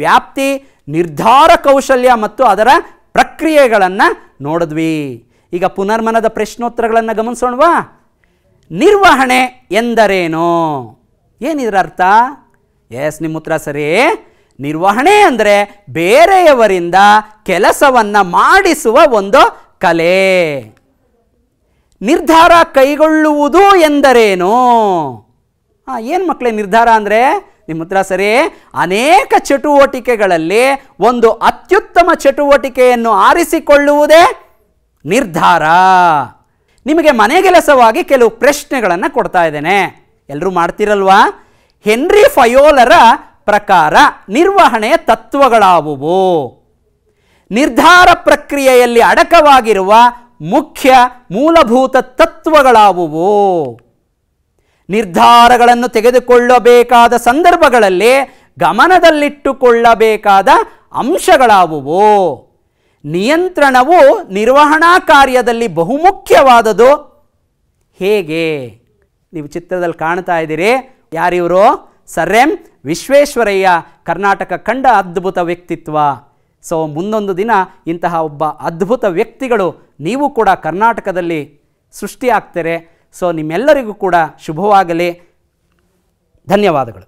ವ್ಯಾಪ್ತಿ ನಿರ್ಧಾರ ಕೌಶಲ್ಯ ಮತ್ತು ಅದರ ಪ್ರಕ್ರಿಯೆಗಳನ್ನು ನೋಡಿದ್ವಿ ಈಗ ಪುನರ್ಮನದ ಪ್ರಶ್ನೋತ್ತರಗಳನ್ನು ಗಮನಿಸೋಣವಾ ನಿರ್ವಹಣೆ ಎಂದರೇನು ಏನಿದ್ರ ಅರ್ಥ ಎಸ್ ನಿಮ್ಮ ಉತ್ತರ ಸರಿ ನಿರ್ವಹಣೆ ಅಂದರೆ ಬೇರೆಯವರಿಂದ ಕೆಲಸವನ್ನು ಮಾಡಿಸುವ ಒಂದು ಕಲೆ ನಿರ್ಧಾರ ಕೈಗೊಳ್ಳುವುದು ಎಂದರೇನು ಹಾಂ ಏನು ಮಕ್ಕಳೇ ನಿರ್ಧಾರ ಅಂದರೆ ನಿಮ್ಮ ಹತ್ರ ಸರಿ ಅನೇಕ ಚಟುವಟಿಕೆಗಳಲ್ಲಿ ಒಂದು ಅತ್ಯುತ್ತಮ ಚಟುವಟಿಕೆಯನ್ನು ಆರಿಸಿಕೊಳ್ಳುವುದೇ ನಿರ್ಧಾರ ನಿಮಗೆ ಮನೆಗೆಲಸವಾಗಿ ಕೆಲವು ಪ್ರಶ್ನೆಗಳನ್ನು ಕೊಡ್ತಾ ಇದ್ದೇನೆ ಎಲ್ಲರೂ ಮಾಡ್ತಿರಲ್ವಾ ಹೆನ್ರಿ ಫಯೋಲರ ಪ್ರಕಾರ ನಿರ್ವಹಣೆಯ ತತ್ವಗಳಾವುವು ನಿರ್ಧಾರ ಪ್ರಕ್ರಿಯೆಯಲ್ಲಿ ಅಡಕವಾಗಿರುವ ಮುಖ್ಯ ಮೂಲಭೂತ ತತ್ವಗಳಾವುವು ನಿರ್ಧಾರಗಳನ್ನು ತೆಗೆದುಕೊಳ್ಳಬೇಕಾದ ಸಂದರ್ಭಗಳಲ್ಲಿ ಗಮನದಲ್ಲಿಟ್ಟುಕೊಳ್ಳಬೇಕಾದ ಅಂಶಗಳಾವುವು ನಿಯಂತ್ರಣವು ನಿರ್ವಹಣಾ ಕಾರ್ಯದಲ್ಲಿ ಬಹುಮುಖ್ಯವಾದದು ಹೇಗೆ ನೀವು ಚಿತ್ರದಲ್ಲಿ ಕಾಣ್ತಾ ಇದ್ದೀರಿ ಯಾರಿವರು ಸರ್ ಎಂ ವಿಶ್ವೇಶ್ವರಯ್ಯ ಕರ್ನಾಟಕ ಕಂಡ ಅದ್ಭುತ ವ್ಯಕ್ತಿತ್ವ ಸೊ ಮುಂದೊಂದು ದಿನ ಇಂತಹ ಒಬ್ಬ ಅದ್ಭುತ ವ್ಯಕ್ತಿಗಳು ನೀವು ಕೂಡ ಕರ್ನಾಟಕದಲ್ಲಿ ಸೃಷ್ಟಿಯಾಗ್ತಾರೆ ಸೊ ನಿಮ್ಮೆಲ್ಲರಿಗೂ ಕೂಡ ಶುಭವಾಗಲಿ ಧನ್ಯವಾದಗಳು